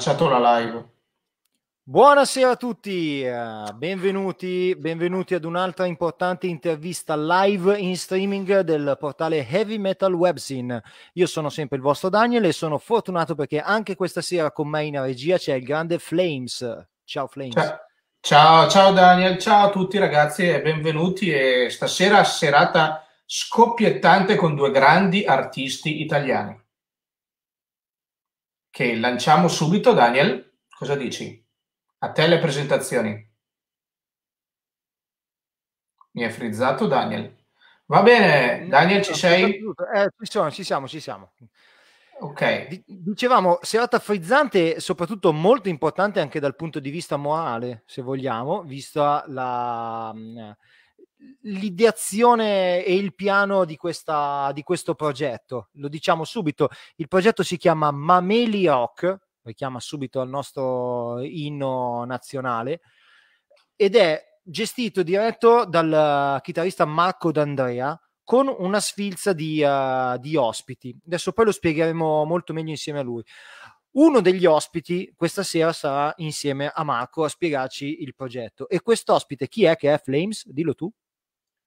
lanciato la live. Buonasera a tutti, eh, benvenuti, benvenuti ad un'altra importante intervista live in streaming del portale Heavy Metal Webzine. Io sono sempre il vostro Daniel e sono fortunato perché anche questa sera con me in regia c'è il grande Flames. Ciao Flames. Ciao. Ciao, Daniel, ciao a tutti ragazzi e benvenuti. E stasera serata scoppiettante con due grandi artisti italiani che lanciamo subito, Daniel. Cosa dici? A te le presentazioni. Mi è frizzato Daniel. Va bene, mm, Daniel, ci sei? Eh, ci sono, ci siamo, ci siamo. Ok. Dicevamo, serata frizzante, soprattutto molto importante anche dal punto di vista morale, se vogliamo, vista la mm, l'ideazione e il piano di, questa, di questo progetto. Lo diciamo subito, il progetto si chiama Mameli Rock, richiama subito al nostro inno nazionale, ed è gestito diretto dal eh, chitarrista Marco D'Andrea con una sfilza di, uh, di ospiti. Adesso poi lo spiegheremo molto meglio insieme a lui. Uno degli ospiti questa sera sarà insieme a Marco a spiegarci il progetto. E quest'ospite chi è che è Flames? Dillo tu.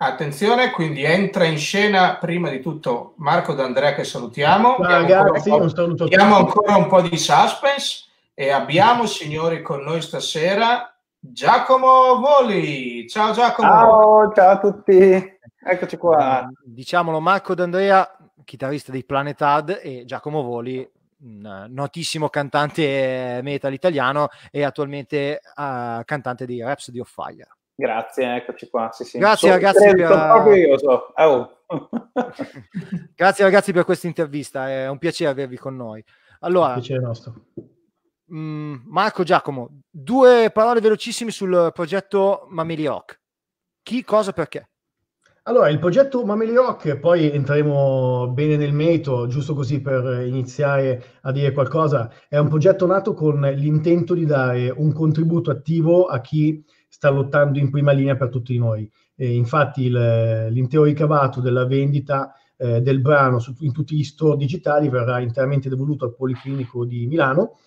Attenzione, quindi entra in scena prima di tutto Marco D'Andrea che salutiamo. Ragazzi, abbiamo ancora, abbiamo ancora un po' di suspense e abbiamo, signori, con noi stasera Giacomo Voli. Ciao Giacomo. Ciao, ciao a tutti. Eccoci qua. Eh, diciamolo, Marco D'Andrea, chitarrista dei Planetad e Giacomo Voli, notissimo cantante metal italiano e attualmente uh, cantante di Rhapsody of Fire. Grazie, eccoci qua. Sì, sì. Grazie Sono ragazzi, per... Eh, oh. Grazie ragazzi per questa intervista, è un piacere avervi con noi. Allora, mh, mm, Marco Giacomo, due parole velocissime sul progetto Mameli Rock. Chi, cosa, perché? Allora, il progetto Mameli Rock, poi entreremo bene nel merito, giusto così per iniziare a dire qualcosa, è un progetto nato con l'intento di dare un contributo attivo a chi sta lottando in prima linea per tutti noi. E infatti il, l'intero ricavato della vendita eh, del brano su, in tutti gli store digitali verrà interamente devoluto al Policlinico di Milano.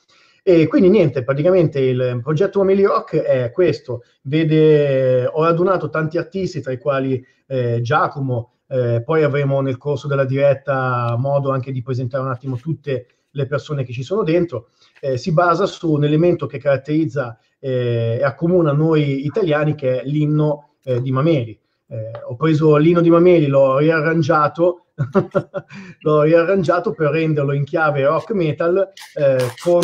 E quindi niente, praticamente il progetto Omelie Rock è questo, vede, ho radunato tanti artisti, tra i quali eh, Giacomo, eh, poi avremo nel corso della diretta modo anche di presentare un attimo tutte le persone che ci sono dentro, eh, si basa su un elemento che caratterizza eh, accomuna noi italiani che è l'inno eh, di Mameli. Eh, ho preso l'inno di Mameli, l'ho riarrangiato, l'ho riarrangiato per renderlo in chiave rock metal eh, con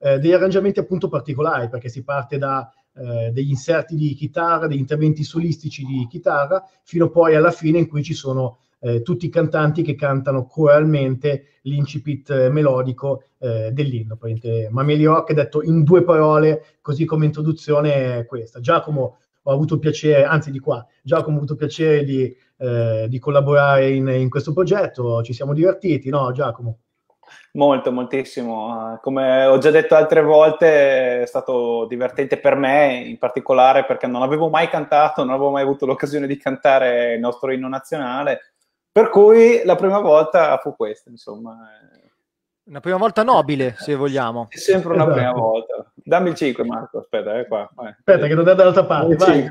eh, degli arrangiamenti appunto particolari, perché si parte da eh, degli inserti di chitarra, degli interventi solistici di chitarra, fino poi alla fine in cui ci sono eh, tutti i cantanti che cantano coralmente l'incipit eh, melodico eh, dell'inno. Mameli Rock ha detto in due parole, così come introduzione, è questa. Giacomo, ho avuto piacere, anzi di qua, Giacomo ho avuto piacere di, eh, di collaborare in, in, questo progetto, ci siamo divertiti, no Giacomo? Molto, moltissimo. Ah, come ho già detto altre volte, è stato divertente per me in particolare perché non avevo mai cantato, non avevo mai avuto l'occasione di cantare il nostro inno nazionale per cui la prima volta fu questa, insomma. Una prima volta nobile, se vogliamo. È sempre una esatto. prima volta. Dammi il 5, Marco. Aspetta, è eh, qua. Vai. Aspetta, che lo dai dall'altra parte. Vai.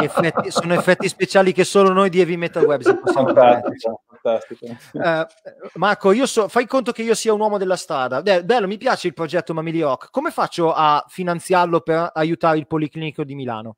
effetti, sono effetti speciali che solo noi di Heavy Metal Web si possiamo fare. Uh, eh, Marco, io so, fai conto che io sia un uomo della strada. Beh, bello, mi piace il progetto Mamili Rock. Come faccio a finanziarlo per aiutare il Policlinico di Milano?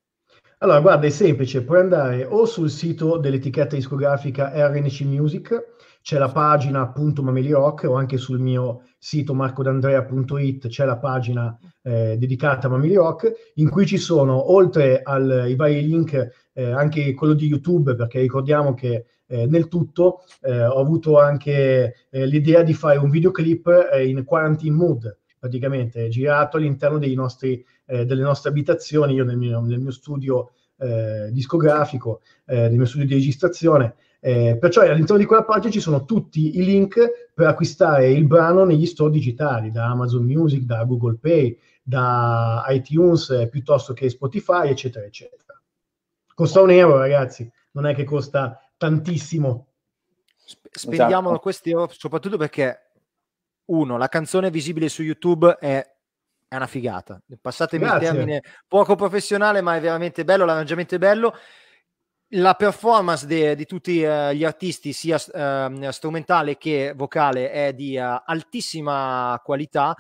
Allora, guarda, è semplice, puoi andare o sul sito dell'etichetta discografica RNC Music, c'è la pagina appunto Mameli Rock, o anche sul mio sito marcodandrea.it c'è la pagina eh, dedicata a Mameli Rock, in cui ci sono, oltre ai vari link, eh, anche quello di YouTube, perché ricordiamo che eh, nel tutto eh, ho avuto anche eh, l'idea di fare un videoclip eh, in quarantine mood, praticamente girato all'interno nostri, eh, delle nostre abitazioni, io nel mio, nel mio studio eh, discografico, eh, nel mio studio di registrazione. Eh, perciò all'interno di quella pagina ci sono tutti i link per acquistare il brano negli store digitali, da Amazon Music, da Google Pay, da iTunes, eh, piuttosto che Spotify, eccetera, eccetera. Costa un euro, ragazzi, non è che costa tantissimo. Spendiamolo esatto. questi euro, soprattutto perché uno, la canzone visibile su YouTube è è una figata. Passatemi Grazie. il termine poco professionale, ma è veramente bello, l'arrangiamento è bello. La performance de, di tutti uh, gli artisti, sia uh, strumentale che vocale, è di uh, altissima qualità.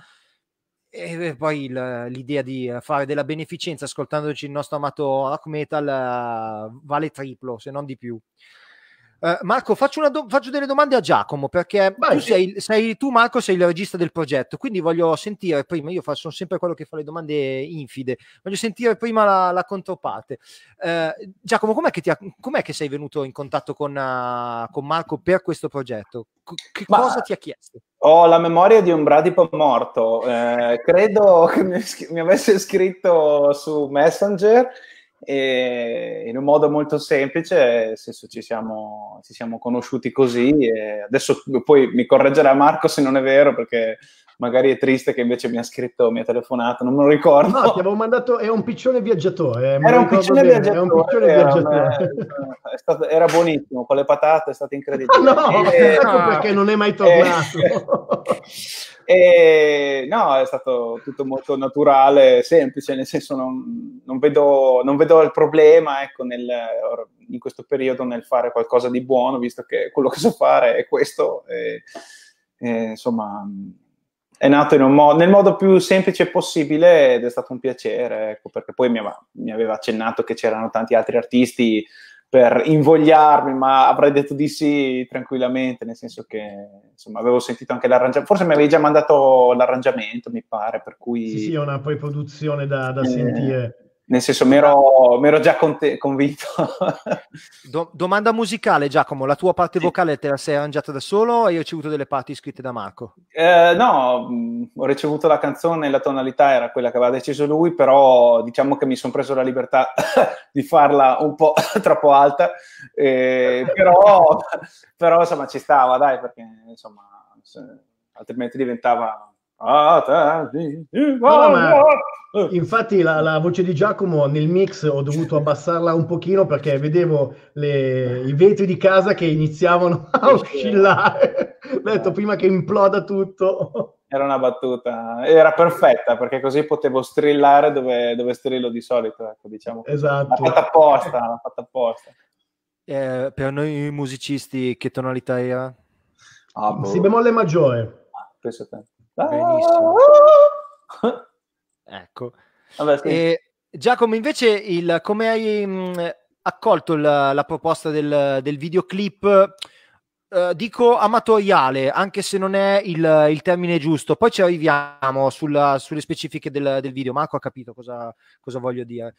E poi il, l'idea di fare della beneficenza ascoltandoci il nostro amato rock metal eh, vale triplo, se non di più. Uh, Marco, faccio, do- faccio, delle domande a Giacomo perché Vai, tu, sei, sei, tu, Marco, sei il regista del progetto, quindi voglio sentire prima, io fa- sono sempre quello che fa le domande infide, voglio sentire prima la, la controparte. Uh, Giacomo, com'è che, ha- com'è che, sei venuto in contatto con, uh, con Marco per questo progetto? C- che Ma cosa ti ha chiesto? Ho la memoria di un bradipo morto, eh, credo che mi, mi avesse scritto su Messenger e in un modo molto semplice, senso ci siamo, ci siamo conosciuti così e adesso poi mi correggerà Marco se non è vero perché magari è triste che invece mi ha scritto, mi ha telefonato, non me lo ricordo. No, ti avevo mandato, è un piccione viaggiatore. Eh, era un piccione bene, viaggiatore. Era un piccione era, viaggiatore. Una, stato, era buonissimo, con le patate è stato incredibile. no, e, ecco no. perché non è mai tornato. Eh, E no, è stato tutto molto naturale, semplice, nel senso non, non, vedo, non vedo, il problema ecco, nel, in questo periodo nel fare qualcosa di buono, visto che quello che so fare è questo. E, e, insomma, è nato mo- nel modo più semplice possibile ed è stato un piacere, ecco, perché poi mi aveva, mi aveva accennato che c'erano tanti altri artisti per invogliarmi, ma avrei detto di sì tranquillamente, nel senso che insomma, avevo sentito anche l'arrangiamento, forse mi avevi già mandato l'arrangiamento, mi pare, per cui... Sì, sì, è una poi produzione da, da eh, sentire. Nel senso, mi ero già te, convinto. Do, domanda musicale, Giacomo, la tua parte sì. vocale te la sei arrangiata da solo o hai ricevuto delle parti scritte da Marco? Eh, no, ho ricevuto la canzone, la tonalità era quella che aveva deciso lui, però diciamo che mi sono preso la libertà di farla un po' troppo alta, eh, però, però, insomma ci stava, dai, perché insomma, altrimenti diventava No, infatti la, la, voce di Giacomo nel mix ho dovuto abbassarla un pochino perché vedevo le, i vetri di casa che iniziavano a oscillare. Ho detto esatto. prima che imploda tutto. Era una battuta, era perfetta perché così potevo strillare dove, dove strillo di solito, ecco, diciamo. Esatto. L'ha fatta apposta, l'ha fatta apposta. Eh, per noi musicisti che tonalità era? Ah, boh. Si bemolle maggiore. Ah, penso te. Benissimo. ecco. Vabbè, sì. e, eh, Giacomo, invece, il, come hai mh, mm, accolto la, la, proposta del, del videoclip? Eh, dico amatoriale, anche se non è il, il termine giusto. Poi ci arriviamo sulla, sulle specifiche del, del, video. Marco ha capito cosa, cosa voglio dire.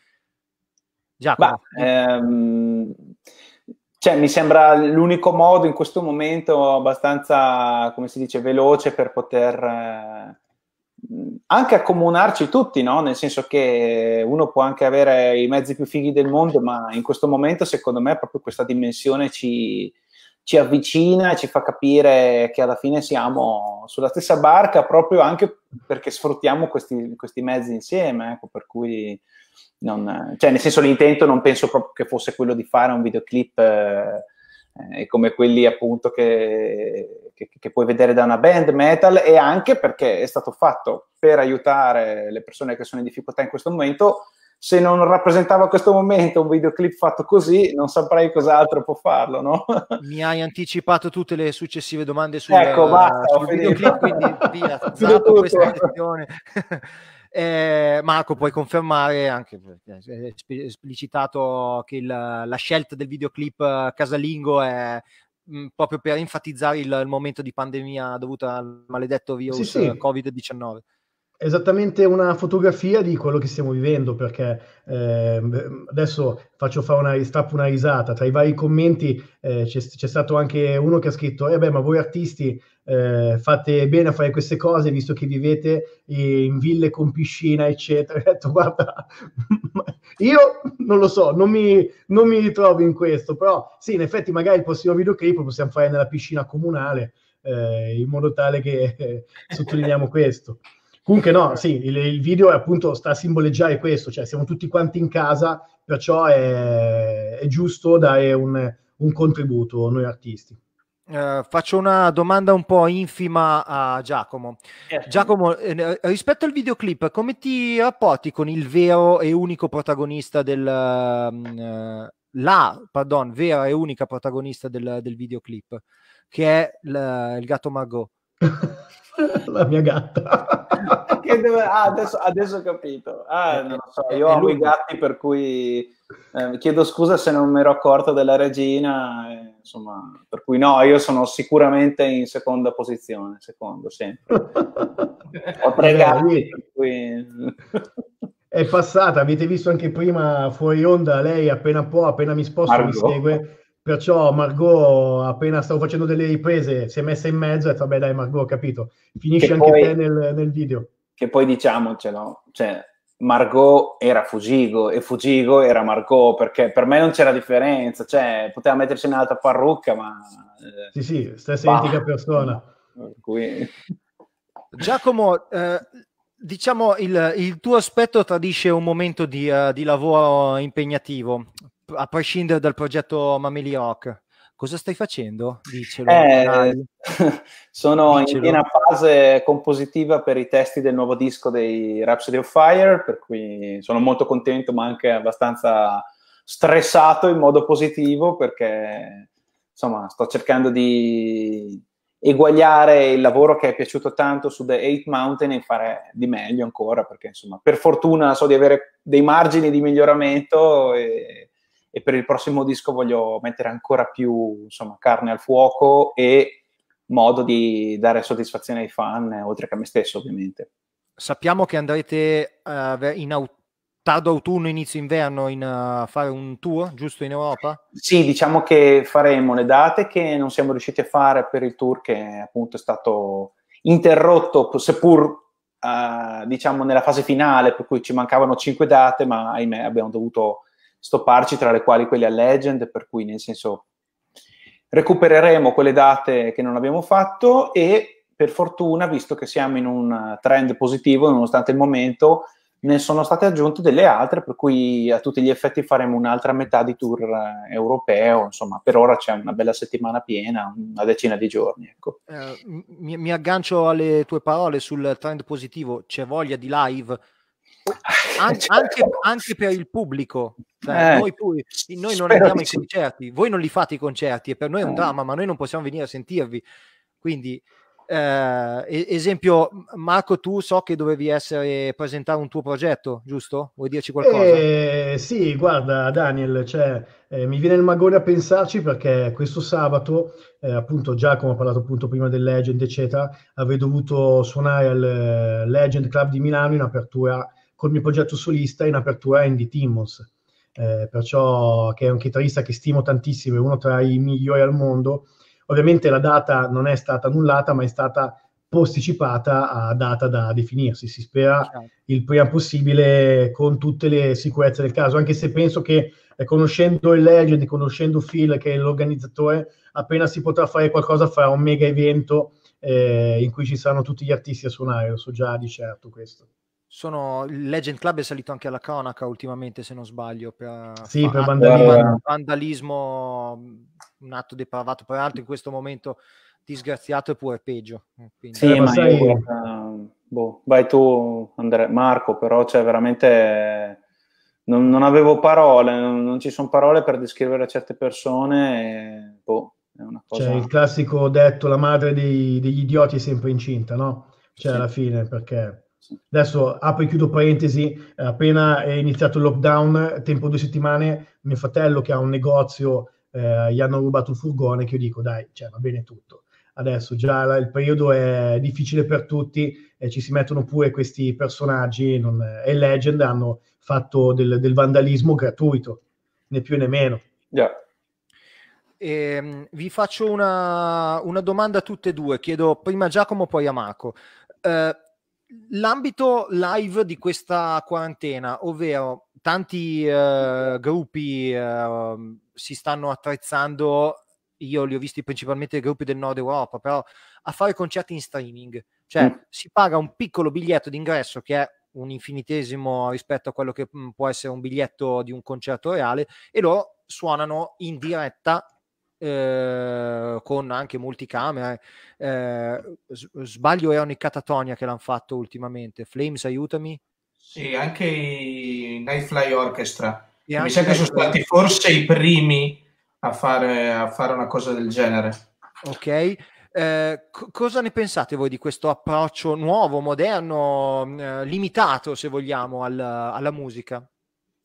Giacomo. Bah, ehm, cioè, mi sembra l'unico modo in questo momento abbastanza, come si dice, veloce per poter eh, anche accomunarci tutti, no? Nel senso che uno può anche avere i mezzi più fighi del mondo, ma in questo momento, secondo me, proprio questa dimensione ci, ci avvicina e ci fa capire che alla fine siamo sulla stessa barca, proprio anche perché sfruttiamo questi, questi mezzi insieme, ecco, per cui... Non, cioè, nel senso, l'intento non penso proprio che fosse quello di fare un videoclip eh, eh, come quelli appunto che, che, che, puoi vedere da una band metal e anche perché è stato fatto per aiutare le persone che sono in difficoltà in questo momento. Se non rappresentava questo momento un videoclip fatto così, non saprei cos'altro può farlo, no? Mi hai anticipato tutte le successive domande sul, ecco, basta, sul videoclip, quindi via, zappo questa questione. Eh, Marco, puoi confermare, anche eh, esplicitato che il, la scelta del videoclip eh, casalingo è mh, mm, proprio per enfatizzare il, il, momento di pandemia dovuta al maledetto virus sì, sì. Eh, Covid-19 esattamente una fotografia di quello che stiamo vivendo, perché eh, adesso faccio fare una, strappo una risata, tra i vari commenti eh, c'è, c'è, stato anche uno che ha scritto, eh beh, ma voi artisti eh, fate bene a fare queste cose, visto che vivete in ville con piscina, eccetera. Ho detto, guarda, io non lo so, non mi, non mi ritrovo in questo, però sì, in effetti magari il prossimo videoclip lo possiamo fare nella piscina comunale, eh, in modo tale che sottolineiamo questo. Comunque no, sì, il, il video è appunto sta a simboleggiare questo, cioè siamo tutti quanti in casa, perciò è, è giusto dare un, un contributo noi artisti. Uh, faccio una domanda un po' infima a Giacomo. Certo. Giacomo, eh, rispetto al videoclip, come ti rapporti con il vero e unico protagonista del... Uh, la, pardon, vera e unica protagonista del, del videoclip, che è l, il gatto Margot? la mia gatta. Deve... Ah, adesso, adesso, ho capito. Ah, eh, non lo so, io ho lui. i gatti per cui eh, chiedo scusa se non mi ero accorto della regina, eh, insomma, per cui no, io sono sicuramente in seconda posizione, secondo sempre. ho tre eh, gatti, cui... È passata, avete visto anche prima fuori onda, lei appena può, appena mi sposto Margot. mi segue Perciò Margot, appena stavo facendo delle riprese, si è messa in mezzo e ha detto, vabbè dai Margot, ho capito, finisci anche poi, te nel, nel, video. Che poi diciamocelo, cioè, Margot era Fugigo e Fugigo era Margot, perché per me non c'era differenza, cioè, poteva metterci un'altra parrucca, ma... Eh, sì, sì, stessa bah. identica persona. Cui... Giacomo, eh, diciamo il, il, tuo aspetto tradisce un momento di, uh, di lavoro impegnativo a prescindere dal progetto Mameli Rock, cosa stai facendo? Dicelo. Eh, sono Dicelo. in piena fase compositiva per i testi del nuovo disco dei Rhapsody of Fire, per cui sono molto contento ma anche abbastanza stressato in modo positivo perché insomma sto cercando di eguagliare il lavoro che è piaciuto tanto su The Eight Mountain e fare di meglio ancora perché insomma per fortuna so di avere dei margini di miglioramento e e per il prossimo disco voglio mettere ancora più insomma, carne al fuoco e modo di dare soddisfazione ai fan, eh, oltre che a me stesso ovviamente. Sappiamo che andrete uh, in autunno tardo autunno, inizio inverno in, uh, fare un tour giusto in Europa? Sì, diciamo che faremo le date che non siamo riusciti a fare per il tour che appunto è stato interrotto, seppur uh, diciamo nella fase finale, per cui ci mancavano cinque date, ma ahimè abbiamo dovuto stopparci, tra le quali quelle a Legend, per cui nel senso recupereremo quelle date che non abbiamo fatto e per fortuna, visto che siamo in un trend positivo, nonostante il momento, ne sono state aggiunte delle altre, per cui a tutti gli effetti faremo un'altra metà di tour eh, europeo, insomma, per ora c'è una bella settimana piena, una decina di giorni. Ecco. Eh, mi, mi, aggancio alle tue parole sul trend positivo, c'è voglia di live An- anche, anche, per il pubblico. Cioè, eh, noi, pure, noi non andiamo ai concerti, voi non li fate i concerti e per noi è un eh. dramma, ma noi non possiamo venire a sentirvi. Quindi, eh, esempio, Marco, tu so che dovevi essere presentare un tuo progetto, giusto? Vuoi dirci qualcosa? Eh, sì, guarda, Daniel, cioè, eh, mi viene il magone a pensarci perché questo sabato, eh, appunto, già come ho parlato appunto prima del Legend, eccetera, avrei dovuto suonare al eh, Legend Club di Milano in apertura col mio progetto solista in apertura Andy Timmons, eh, perciò che è un chitarrista che stimo tantissimo, è uno tra i migliori al mondo. Ovviamente la data non è stata annullata, ma è stata posticipata a data da definirsi, si spera il prima possibile con tutte le sicurezze del caso, anche se penso che eh, conoscendo il legend, conoscendo Phil che è l'organizzatore, appena si potrà fare qualcosa farà un mega evento eh, in cui ci saranno tutti gli artisti a suonare, lo so già di certo questo sono, il Legend Club è salito anche alla cronaca ultimamente, se non sbaglio, per, sì, per eh. vandalismo. vandalismo, mm, un atto depravato, peraltro in questo momento disgraziato e pure peggio. Eh, quindi... Sì, eh, ma sai... io, uh, eh, boh, vai tu Andrea, Marco, però c'è cioè, veramente... Non, non, avevo parole, non, non ci sono parole per descrivere certe persone. E, boh, è una cioè, cosa... Cioè, il classico detto, la madre dei, degli idioti è sempre incinta, no? Cioè, sì. alla fine, perché Adesso apro e chiudo parentesi, eh, appena è iniziato il lockdown, tempo due settimane, mio fratello che ha un negozio, eh, gli hanno rubato il furgone, che io dico dai, cioè, va bene tutto. Adesso già la, il periodo è difficile per tutti, eh, ci si mettono pure questi personaggi, non, e Legend hanno fatto del, del, vandalismo gratuito, né più né meno. Yeah. Eh, vi faccio una, una, domanda a tutte e due, chiedo prima a Giacomo, poi a Marco. Eh, l'ambito live di questa quarantena, ovvero tanti eh, gruppi eh, si stanno attrezzando, io li ho visti principalmente i gruppi del nord Europa, però a fare concerti in streaming, cioè mm. si paga un piccolo biglietto d'ingresso che è un infinitesimo rispetto a quello che mh, mm, può essere un biglietto di un concerto reale e loro suonano in diretta eh, con anche multicamera. Eh, eh sbaglio erano i Catatonia che l'hanno fatto ultimamente. Flames, aiutami. Sì, anche i Nightfly Orchestra. E Mi sa che sono stati forse i primi a fare, a fare una cosa del genere. Ok, eh, c- cosa ne pensate voi di questo approccio nuovo, moderno, mm, eh, limitato se vogliamo al- alla musica?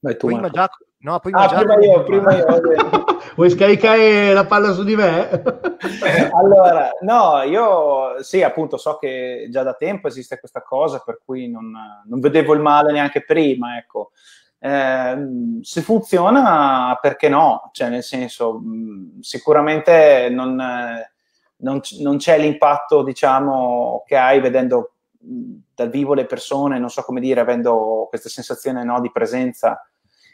Dai, tu, Prima Marco. già No, poi ah, prima io, prima io. Vuoi scaricare la palla su di me? allora, no, io sì, appunto, so che già da tempo esiste questa cosa, per cui non, non vedevo il male neanche prima, ecco. Eh, se funziona, perché no? Cioè, nel senso, sicuramente non, non, non c'è l'impatto, diciamo, che hai vedendo dal vivo le persone, non so come dire, avendo questa sensazione no, di presenza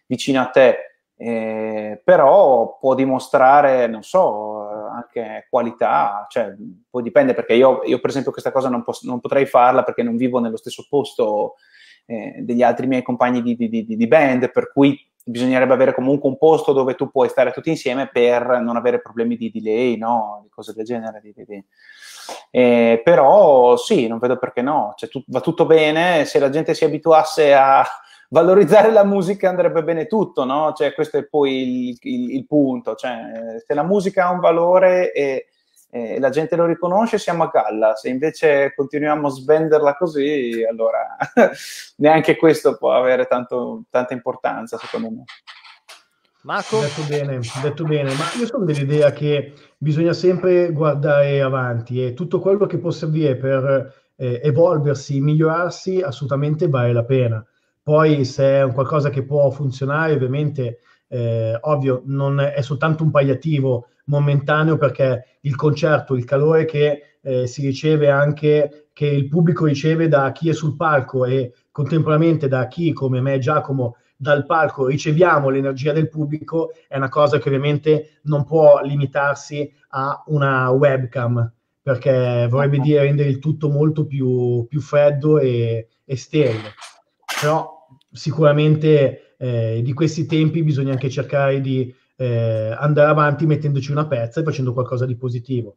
vicina a te, eh, però può dimostrare, non so, anche qualità, cioè poi dipende perché io, io per esempio questa cosa non, posso, non, potrei farla perché non vivo nello stesso posto eh, degli altri miei compagni di, di, di, di band, per cui bisognerebbe avere comunque un posto dove tu puoi stare tutti insieme per non avere problemi di delay, no? di cose del genere. Di, di. Eh, però sì, non vedo perché no, cioè, tu, va tutto bene, se la gente si abituasse a, valorizzare la musica andrebbe bene tutto, no? Cioè, questo è poi il, il, il punto. Cioè, se la musica ha un valore e, e, la gente lo riconosce, siamo a galla. Se invece continuiamo a svenderla così, allora neanche questo può avere tanto, tanta importanza, secondo me. Marco? Detto bene, detto bene, ma io sono dell'idea che bisogna sempre guardare avanti e tutto quello che può servire per eh, evolversi, migliorarsi, assolutamente vale la pena. Poi se è un qualcosa che può funzionare, ovviamente, eh, ovvio, non è soltanto un palliativo momentaneo perché il concerto, il calore che eh, si riceve anche, che il pubblico riceve da chi è sul palco e contemporaneamente da chi come me e Giacomo dal palco riceviamo l'energia del pubblico è una cosa che ovviamente non può limitarsi a una webcam perché vorrebbe certo. dire rendere il tutto molto più, più freddo e, e sterile però sicuramente eh, di questi tempi bisogna anche cercare di eh, andare avanti mettendoci una pezza e facendo qualcosa di positivo.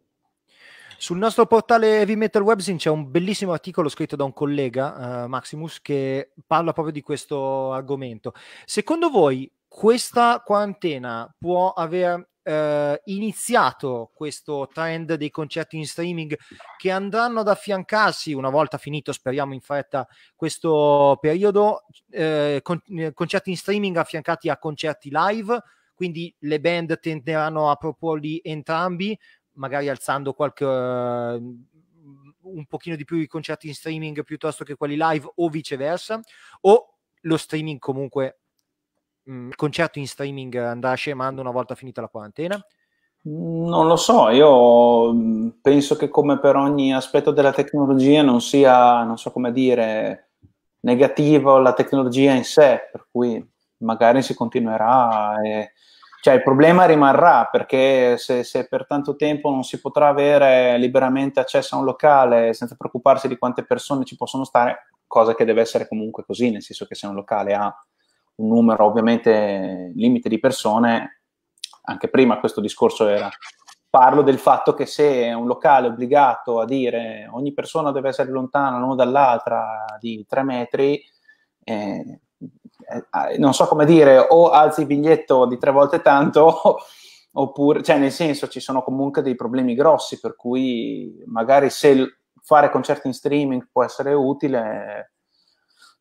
Sul nostro portale Heavy Metal Webzine c'è un bellissimo articolo scritto da un collega, uh, Maximus, che parla proprio di questo argomento. Secondo voi questa quarantena può aver eh, iniziato questo trend dei concerti in streaming che andranno ad affiancarsi una volta finito, speriamo in fretta, questo periodo, eh, con, eh, concerti in streaming affiancati a concerti live, quindi le band tenderanno a proporli entrambi, magari alzando qualche... Uh, un pochino di più i concerti in streaming piuttosto che quelli live o viceversa o lo streaming comunque mh, mm, concerto in streaming andrà scemando una volta finita la quarantena? Mm, non lo so, io mm, penso che come per ogni aspetto della tecnologia non sia, non so come dire, negativo la tecnologia in sé, per cui magari si continuerà, e, cioè il problema rimarrà perché se, se, per tanto tempo non si potrà avere liberamente accesso a un locale senza preoccuparsi di quante persone ci possono stare, cosa che deve essere comunque così, nel senso che se un locale ha un numero ovviamente limite di persone, anche prima questo discorso era, parlo del fatto che se un locale è obbligato a dire ogni persona deve essere lontana l'uno dall'altra di tre metri, eh, eh, non so come dire, o alzi il biglietto di tre volte tanto, oppure, cioè nel senso ci sono comunque dei problemi grossi per cui magari se fare concerti in streaming può essere utile,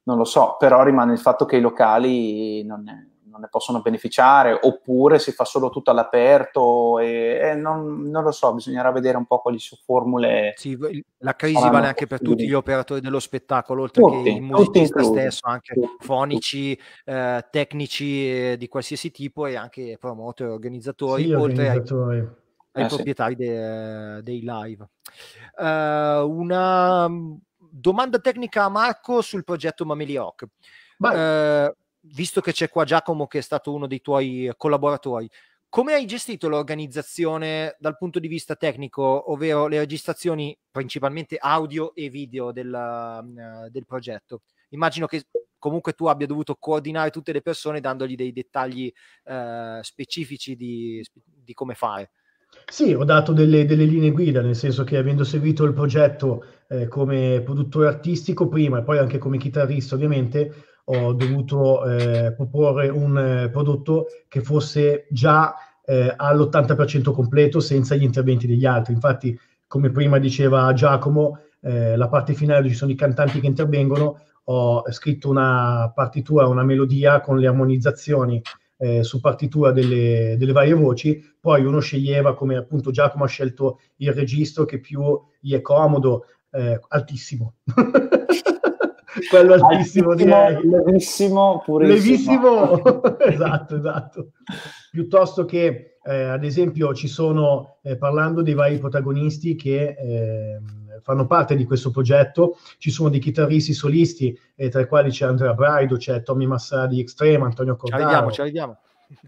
non lo so, però rimane il fatto che i locali non, non ne possono beneficiare, oppure si fa solo tutto all'aperto, e, e non, non, lo so, bisognerà vedere un po' quali sono formule. Sì, la crisi vale anche per tutti gli operatori dello spettacolo, oltre tutti, che il musicisti stesso, anche tutti, fonici, eh, tecnici eh, di qualsiasi tipo e anche promoter, organizzatori, sì, oltre organizzatori. ai, ai eh, proprietari sì. de, dei live. Uh, una domanda tecnica a Marco sul progetto Mamelioc. Eh, visto che c'è qua Giacomo che è stato uno dei tuoi collaboratori, come hai gestito l'organizzazione dal punto di vista tecnico, ovvero le registrazioni principalmente audio e video del, uh, del progetto? Immagino che comunque tu abbia dovuto coordinare tutte le persone dandogli dei dettagli uh, specifici di, di come fare. Sì, ho dato delle, delle, linee guida, nel senso che avendo seguito il progetto eh, come produttore artistico prima e poi anche come chitarrista ovviamente, ho dovuto eh, proporre un eh, prodotto che fosse già eh, all'80% completo senza gli interventi degli altri. Infatti, come prima diceva Giacomo, eh, la parte finale dove ci sono i cantanti che intervengono, ho scritto una partitura, una melodia con le armonizzazioni eh, su partitura delle, delle, varie voci, poi uno sceglieva, come appunto Giacomo ha scelto il registro che più gli è comodo, eh, altissimo. Quello altissimo, altissimo direi. Levissimo, purissimo. Levissimo, esatto, esatto. Piuttosto che, eh, ad esempio, ci sono, eh, parlando dei vari protagonisti che... Ehm, fanno parte di questo progetto. Ci sono dei chitarristi solisti, eh, tra i quali c'è Andrea Braido, c'è Tommy Massa di Extreme, Antonio Cordaro. Ci arriviamo, ci arriviamo.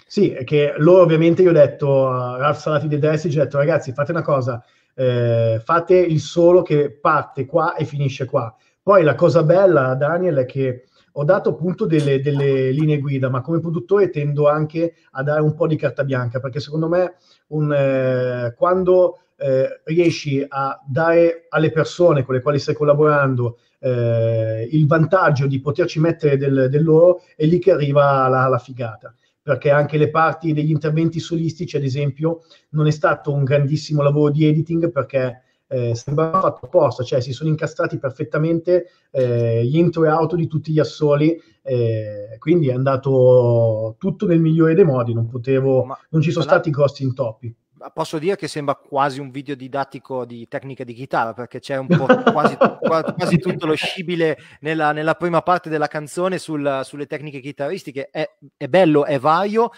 Sì, è che loro ovviamente io ho detto a Ralph Salati dei Dressi, ho detto ragazzi fate una cosa, eh, fate il solo che parte qua e finisce qua. Poi la cosa bella, Daniel, è che ho dato appunto delle, delle, linee guida, ma come produttore tendo anche a dare un po' di carta bianca, perché secondo me un, eh, quando eh, riesci a dare alle persone con le quali stai collaborando eh, il vantaggio di poterci mettere del, del loro, è lì che arriva la, la figata perché anche le parti degli interventi solistici, ad esempio, non è stato un grandissimo lavoro di editing perché eh, sembrava fatto apposta, cioè si sono incastrati perfettamente eh, gli intro e auto di tutti gli assoli, eh, quindi è andato tutto nel migliore dei modi, non, potevo, non ci sono stati grossi intoppi posso dire che sembra quasi un video didattico di tecnica di chitarra perché c'è un po' quasi, quasi tutto lo scibile nella, nella, prima parte della canzone sul, sulle tecniche chitarristiche è, è, bello, è vario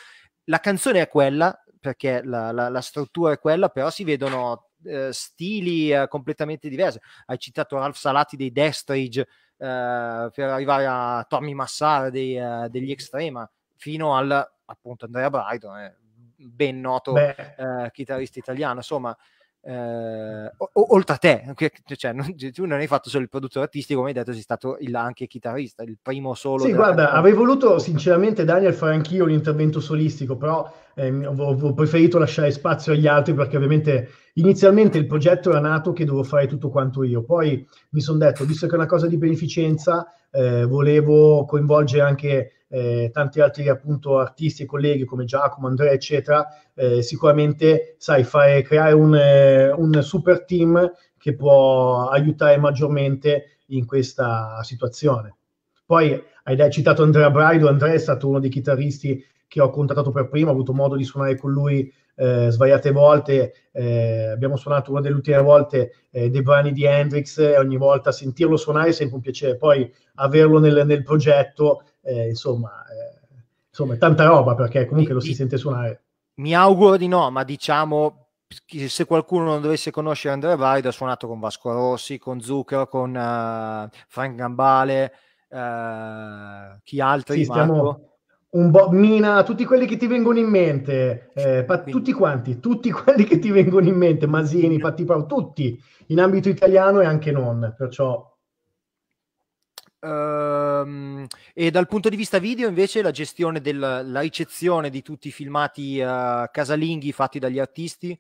la canzone è quella perché la, la, la struttura è quella però si vedono eh, stili eh, completamente diversi hai citato Ralph Salati dei Destridge eh, per arrivare a Tommy Massara dei, eh, degli Extrema fino al appunto Andrea Brighton ben noto eh, chitarrista italiano, insomma, eh, o- oltre a te, cioè, non, tu non hai fatto solo il produttore artistico, come hai detto, sei stato il, anche chitarrista, il primo solo. Sì, guarda, avrei voluto sinceramente, Daniel, fare anch'io un intervento solistico, però eh, ho, ho, preferito lasciare spazio agli altri perché ovviamente Inizialmente il progetto era nato che dovevo fare tutto quanto io, poi mi sono detto, visto che è una cosa di beneficenza, eh, volevo coinvolgere anche eh, tanti altri appunto artisti e colleghi come Giacomo, Andrea, eccetera. Eh, sicuramente, sai, fare, creare un, eh, un super team che può aiutare maggiormente in questa situazione. Poi hai citato Andrea Braido, Andrea è stato uno dei chitarristi che ho contattato per prima, ho avuto modo di suonare con lui eh, svariate volte, eh, abbiamo suonato una delle ultime volte eh, dei brani di Hendrix e ogni volta sentirlo suonare è sempre un piacere, poi averlo nel, nel progetto, eh, insomma, eh, insomma, è tanta roba perché comunque lo si sente suonare. Mi auguro di no, ma diciamo se qualcuno non dovesse conoscere Andrea Bard, ha suonato con Vasco Rossi, con Zucchero, con uh, Frank Gambale, uh, chi altri? Sì, stiamo, un Bob Mina, tutti quelli che ti vengono in mente, eh, pa- tutti quanti, tutti quelli che ti vengono in mente, Masini, Patti Paolo, tutti in ambito italiano e anche non, perciò... Um, e dal punto di vista video invece la gestione della eccezione di tutti i filmati uh, casalinghi fatti dagli artisti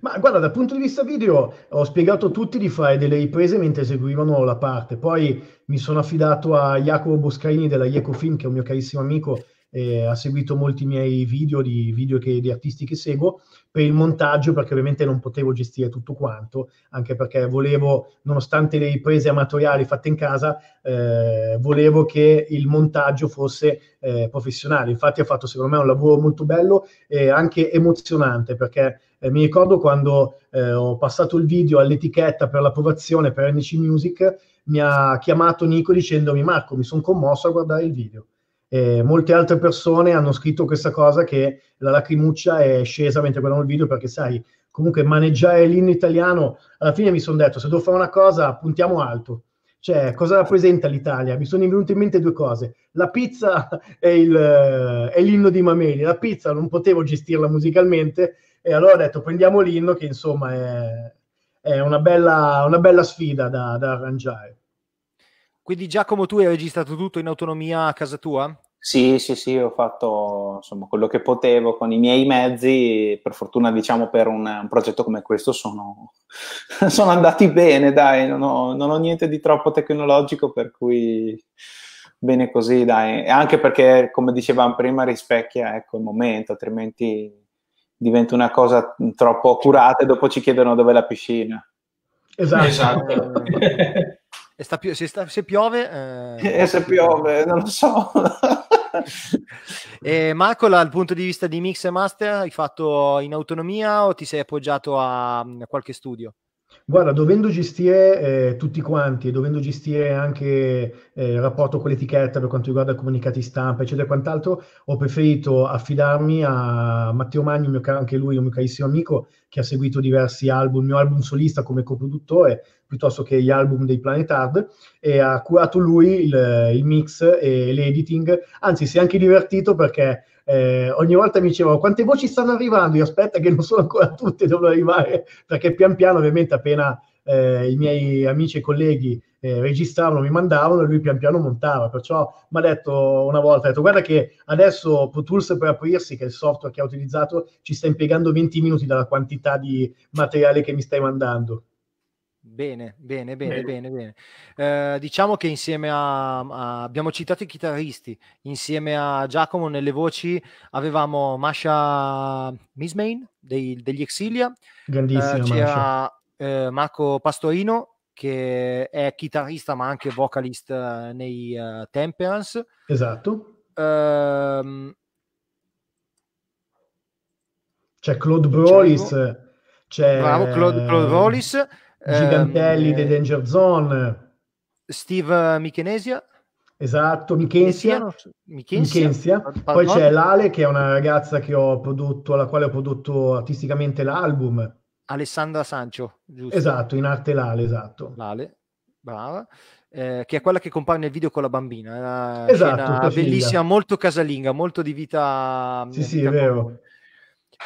ma guarda, dal punto di vista video ho spiegato a tutti di fare delle riprese mentre eseguivano la parte, poi mi sono affidato a Jacopo Boscaini della Iecofilm, che è un mio carissimo amico, eh, ha seguito molti miei video di, video che, di artisti che seguo per il montaggio, perché ovviamente non potevo gestire tutto quanto, anche perché volevo, nonostante le riprese amatoriali fatte in casa, eh, volevo che il montaggio fosse eh, professionale. Infatti ha fatto secondo me un lavoro molto bello e anche emozionante, perché eh, mi ricordo quando eh, ho passato il video all'etichetta per l'approvazione per NC Music, mi ha chiamato Nico dicendomi Marco, mi sono commosso a guardare il video eh, molte altre persone hanno scritto questa cosa che la lacrimuccia è scesa mentre guardavo il video perché sai, comunque maneggiare l'inno italiano, alla fine mi sono detto se devo fare una cosa puntiamo alto. Cioè, cosa rappresenta l'Italia? Mi sono venute in mente due cose. La pizza e l'inno di Mameli. La pizza non potevo gestirla musicalmente e allora ho detto prendiamo l'inno che insomma è, è una, bella, una bella sfida da, da arrangiare. Quindi Giacomo, tu hai registrato tutto in autonomia a casa tua? Sì, sì, sì, ho fatto insomma, quello che potevo con i miei mezzi, per fortuna diciamo per un, un progetto come questo sono, sono andati bene, dai, non ho, non ho, niente di troppo tecnologico per cui bene così, dai, e anche perché come dicevamo prima rispecchia ecco, il momento, altrimenti diventa una cosa troppo curata e dopo ci chiedono dove è la piscina. Esatto. esatto. E sta, se, sta, se, piove... Eh... E eh, se piove, non lo so. e Marco, dal punto di vista di mix e master, hai fatto in autonomia o ti sei appoggiato a, a mm, qualche studio? Guarda, dovendo gestire eh, tutti quanti e dovendo gestire anche eh, il rapporto con l'etichetta per quanto riguarda comunicati stampa, eccetera quant'altro, ho preferito affidarmi a Matteo Magni, mio, anche lui un mio carissimo amico, che ha seguito diversi album, il mio album solista come coproduttore, piuttosto che gli album dei Planet Hard, e ha curato lui il, il mix e l'editing, anzi si è anche divertito perché eh, ogni volta mi dicevo quante voci stanno arrivando, io aspetta che non sono ancora tutte, devono arrivare, perché pian piano ovviamente appena eh, i miei amici e colleghi eh, registravano, mi mandavano e lui pian piano montava. Perciò mi ha detto una volta, detto guarda che adesso Pro Tools per aprirsi, che è il software che ha utilizzato, ci sta impiegando 20 minuti dalla quantità di materiale che mi stai mandando. Bene, bene, bene, bene, bene. bene. Eh, diciamo che insieme a, a, abbiamo citato i chitarristi, insieme a Giacomo nelle voci avevamo Masha Mismain dei, degli Exilia, eh, c'era eh, Marco Pastorino che è chitarrista ma anche vocalist eh, nei uh, Temperance. Esatto. Ehm, c'è Claude Brolis. C'è... Bravo Claude, Claude Rollis Gigantelli eh, dei Danger Zone. Steve Michenesia. Esatto, Michensia. Michensia. Poi c'è Lale che è una ragazza che ho prodotto, alla quale ho prodotto artisticamente l'album. Alessandra Sancio, giusto? Esatto, in arte Lale, esatto. Lale, brava. Eh, che è quella che compare nel video con la bambina. Una esatto, bellissima, molto casalinga, molto di vita. Sì, sì, è vero.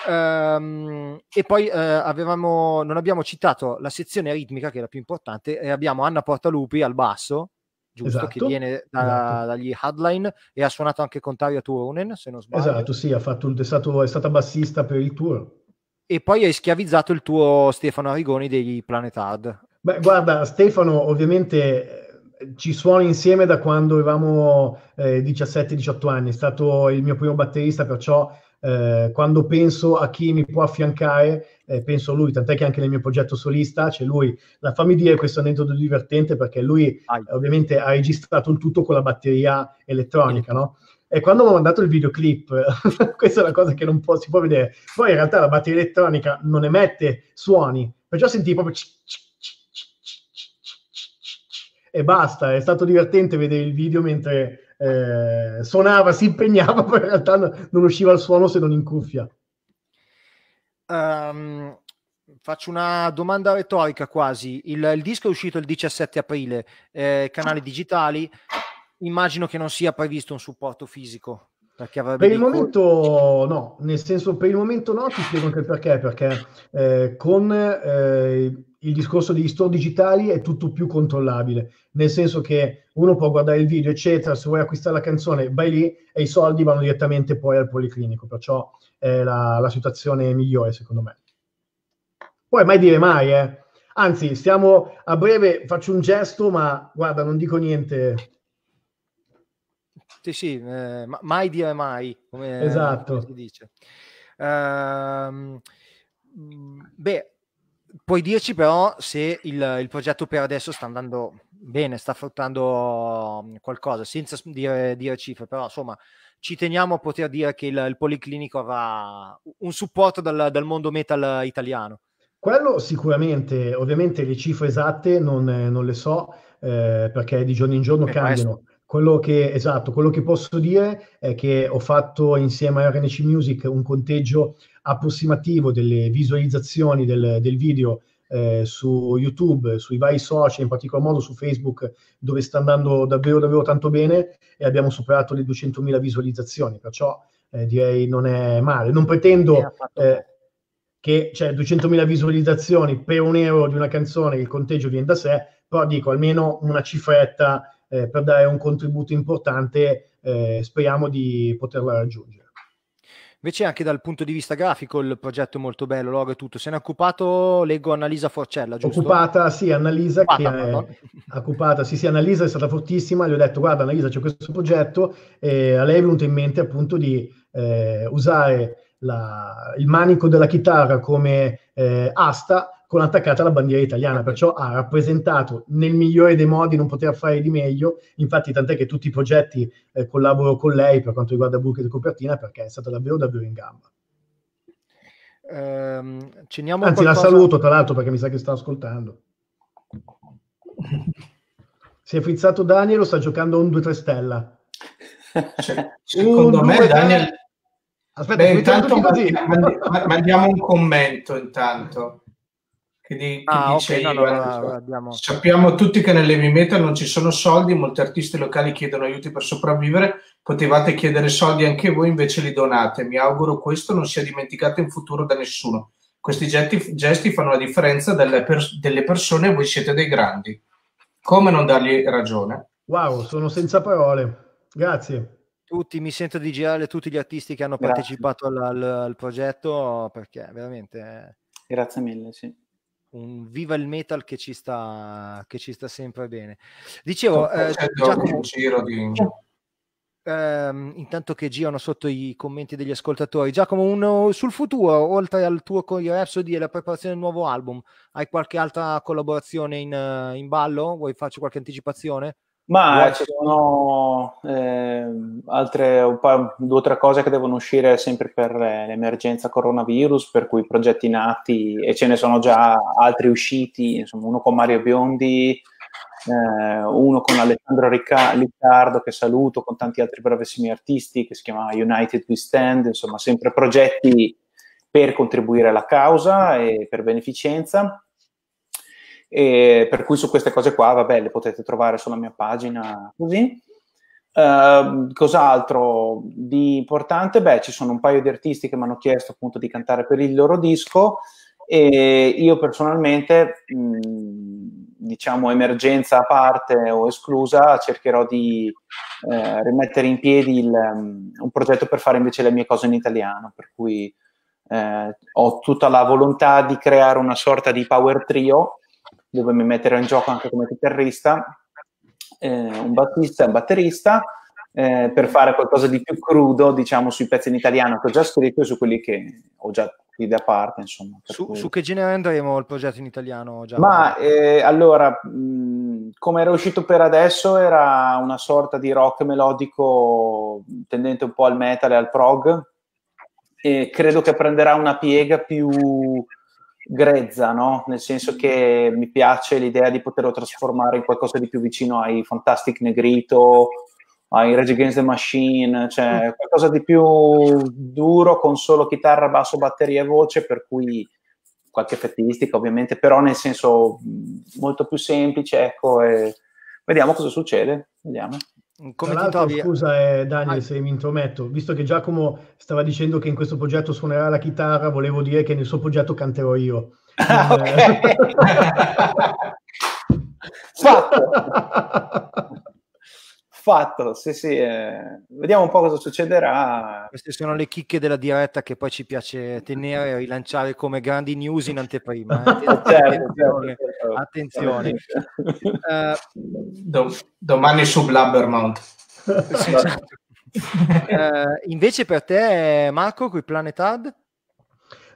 Um, e poi uh, avevamo, non abbiamo citato la sezione ritmica, che è la più importante, e abbiamo Anna Portalupi al basso, giusto, esatto, che viene da, esatto. dagli Hardline e ha suonato anche con Taria Turunen, se non sbaglio. Esatto, sì, un, è, stato, è, stata bassista per il tour. E poi hai schiavizzato il tuo Stefano Arrigoni degli Planet Hard. Beh, guarda, Stefano ovviamente eh, ci suona insieme da quando avevamo eh, 17-18 anni, è stato il mio primo batterista, perciò quando penso a chi mi può affiancare, eh, penso a lui, tant'è che anche nel mio progetto solista c'è lui. La fammi dire questo aneddoto divertente perché lui ah. ovviamente ha registrato il tutto con la batteria elettronica, no? E quando mi hanno mandato il videoclip, questa è una cosa che non può, si può vedere, poi in realtà la batteria elettronica non emette suoni, perciò senti proprio... e basta, è stato divertente vedere il video mentre eh, suonava, si impegnava, poi in realtà non usciva il suono se non in cuffia. Um, faccio una domanda retorica quasi. Il, il, disco è uscito il 17 aprile, eh, canali digitali. Immagino che non sia previsto un supporto fisico per il momento no, nel senso per il momento no, ti spiego anche perché, perché eh, con eh, il discorso degli store digitali è tutto più controllabile, nel senso che uno può guardare il video, eccetera, se vuoi acquistare la canzone vai lì e i soldi vanno direttamente poi al policlinico, perciò è la, la situazione migliore secondo me. Poi mai dire mai, eh. Anzi, stiamo a breve, faccio un gesto, ma guarda, non dico niente. Sì, sì, eh, mai dire mai, come, esatto. Come si dice. Uh, beh, puoi dirci però se il, il, progetto per adesso sta andando bene, sta fruttando mm, qualcosa, senza dire, dire cifre, però insomma ci teniamo a poter dire che il, il Policlinico avrà un supporto dal, dal, mondo metal italiano. Quello sicuramente, ovviamente le cifre esatte non, non le so eh, perché di giorno in giorno Beh, cambiano. Questo quello che, esatto, quello che posso dire è che ho fatto insieme a RNC Music un conteggio approssimativo delle visualizzazioni del, del video eh, su YouTube, sui vari social, in particolar modo su Facebook, dove sta andando davvero, davvero tanto bene e abbiamo superato le 200.000 visualizzazioni, perciò eh, direi non è male. Non pretendo eh, eh che cioè, 200.000 visualizzazioni per un euro di una canzone, il conteggio viene da sé, però dico almeno una cifretta eh, per dare un contributo importante, eh, speriamo di poterla raggiungere. Invece anche dal punto di vista grafico il progetto è molto bello, logo e tutto. Se ne è occupato, leggo Annalisa Forcella, giusto? Occupata, sì, Annalisa, occupata, è, no? occupata, sì, sì, Annalisa è stata fortissima, gli ho detto guarda Annalisa c'è questo progetto e a lei è venuto in mente appunto di eh, usare la, il manico della chitarra come eh, asta con attaccata la bandiera italiana, perciò ha rappresentato nel migliore dei modi, non poteva fare di meglio, infatti tant'è che tutti i progetti eh, collaboro con lei per quanto riguarda Buche di copertina perché è stata davvero davvero in gamba. Ehm, Anzi, qualcosa... la saluto tra l'altro perché mi sa che sta ascoltando. Si è frizzato Daniel, sta giocando un 2-3 stella. Cioè, secondo me Daniel... Aspetta, Beh, intanto mandiamo un commento intanto. Quindi, ah, dice, okay, allora, abbiamo... sappiamo tutti che nell'heavy metal non ci sono soldi, molti artisti locali chiedono aiuti per sopravvivere, potevate chiedere soldi anche voi, invece li donate. Mi auguro questo non sia dimenticato in futuro da nessuno. Questi gesti, gesti fanno la differenza delle, per, delle persone voi siete dei grandi. Come non dargli ragione? Wow, sono senza parole. Grazie. Tutti, mi sento di girare tutti gli artisti che hanno Grazie. partecipato al, al, al progetto perché veramente... Eh. Grazie mille, sì un viva il metal che ci sta, che ci sta sempre bene. Dicevo, eh, Giacomo, di... ehm, intanto che girano sotto i commenti degli ascoltatori, Giacomo, uno, uh, sul futuro, oltre al tuo con i Rhapsody e la preparazione del nuovo album, hai qualche altra collaborazione in, uh, in ballo? Vuoi farci qualche anticipazione? Ma ci sono eh, altre un paio, due o tre cose che devono uscire sempre per l'emergenza coronavirus, per cui progetti nati e ce ne sono già altri usciti, insomma, uno con Mario Biondi, eh, uno con Alessandro Riccardo che saluto, con tanti altri bravissimi artisti che si chiama United We Stand, insomma, sempre progetti per contribuire alla causa e per beneficenza. E per cui su queste cose qua, vabbè, le potete trovare sulla mia pagina così. Uh, cos'altro di importante? Beh, ci sono un paio di artisti che mi hanno chiesto appunto di cantare per il loro disco e io personalmente, mh, diciamo emergenza a parte o esclusa, cercherò di eh, rimettere in piedi il, um, un progetto per fare invece le mie cose in italiano, per cui eh, ho tutta la volontà di creare una sorta di power trio dove mi metterò in gioco anche come chitarrista, eh, un battista e un batterista, eh, per fare qualcosa di più crudo, diciamo, sui pezzi in italiano che ho già scritto e su quelli che ho già qui da parte. Insomma, su, cui... su, che genere andremo il progetto in italiano? Già? Ma eh, allora, mh, come era uscito per adesso, era una sorta di rock melodico tendente un po' al metal e al prog, e credo che prenderà una piega più grezza, no? nel senso che mi piace l'idea di poterlo trasformare in qualcosa di più vicino ai Fantastic Negrito, ai Rage Against the Machine, cioè mm. qualcosa di più duro con solo chitarra, basso, batteria e voce, per cui qualche effettistica ovviamente, però nel senso mm, molto più semplice, ecco, e vediamo cosa succede, vediamo. Come Tra l'altro, scusa eh, Daniel se mi intrometto, visto che Giacomo stava dicendo che in questo progetto suonerà la chitarra, volevo dire che nel suo progetto canterò io. Ah, okay. fatto, sì, sì, eh, vediamo un po' cosa succederà. Queste sono le chicche della diretta che poi ci piace tenere e rilanciare come grandi news in anteprima. Eh. Certo, certo, attenzione. Certo. certo. attenzione. uh, domani su Blabbermount. Sì, esatto. uh, invece per te, Marco, qui Planetad?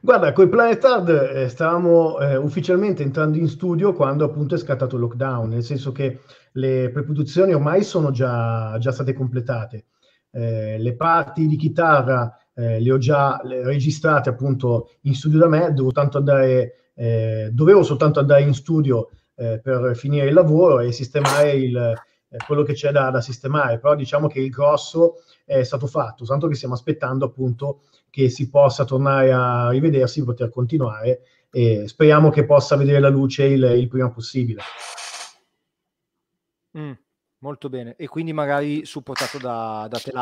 Guarda, con i Planet Hard eh, stavamo eh, ufficialmente entrando in studio quando appunto è scattato il lockdown, nel senso che le preproduzioni ormai sono già, già state completate. Eh, le parti di chitarra eh, le ho già registrate appunto in studio da me, dovevo, andare, eh, dovevo soltanto andare in studio eh, per finire il lavoro e sistemare il, quello che c'è da, da, sistemare, però diciamo che il grosso è stato fatto, tanto che stiamo aspettando appunto che si possa tornare a rivedersi, poter continuare e speriamo che possa vedere la luce il, il prima possibile. Mm, molto bene, e quindi magari supportato da, da t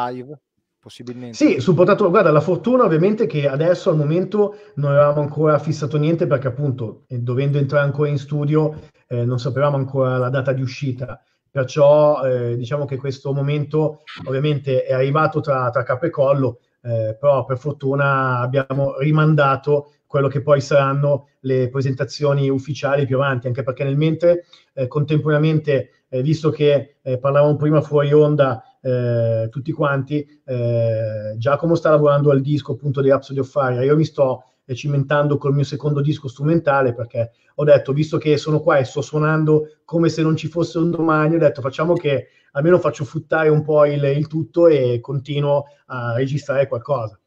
possibilmente. Sì, supportato, guarda, la fortuna ovviamente che adesso al momento non avevamo ancora fissato niente perché appunto eh, dovendo entrare ancora in studio eh, non sapevamo ancora la data di uscita, perciò eh, diciamo che questo momento ovviamente è arrivato tra, tra capo e collo, eh, però per fortuna abbiamo rimandato quello che poi saranno le presentazioni ufficiali più avanti, anche perché nel mentre eh, contemporaneamente, eh, visto che eh, parlavamo prima fuori onda eh, tutti quanti, eh, Giacomo sta lavorando al disco appunto di Rhapsody of Fire, io mi sto cimentando col mio secondo disco strumentale perché ho detto, visto che sono qua e sto suonando come se non ci fosse un domani, ho detto facciamo che almeno faccio fruttare un po' il, il tutto e continuo a registrare qualcosa.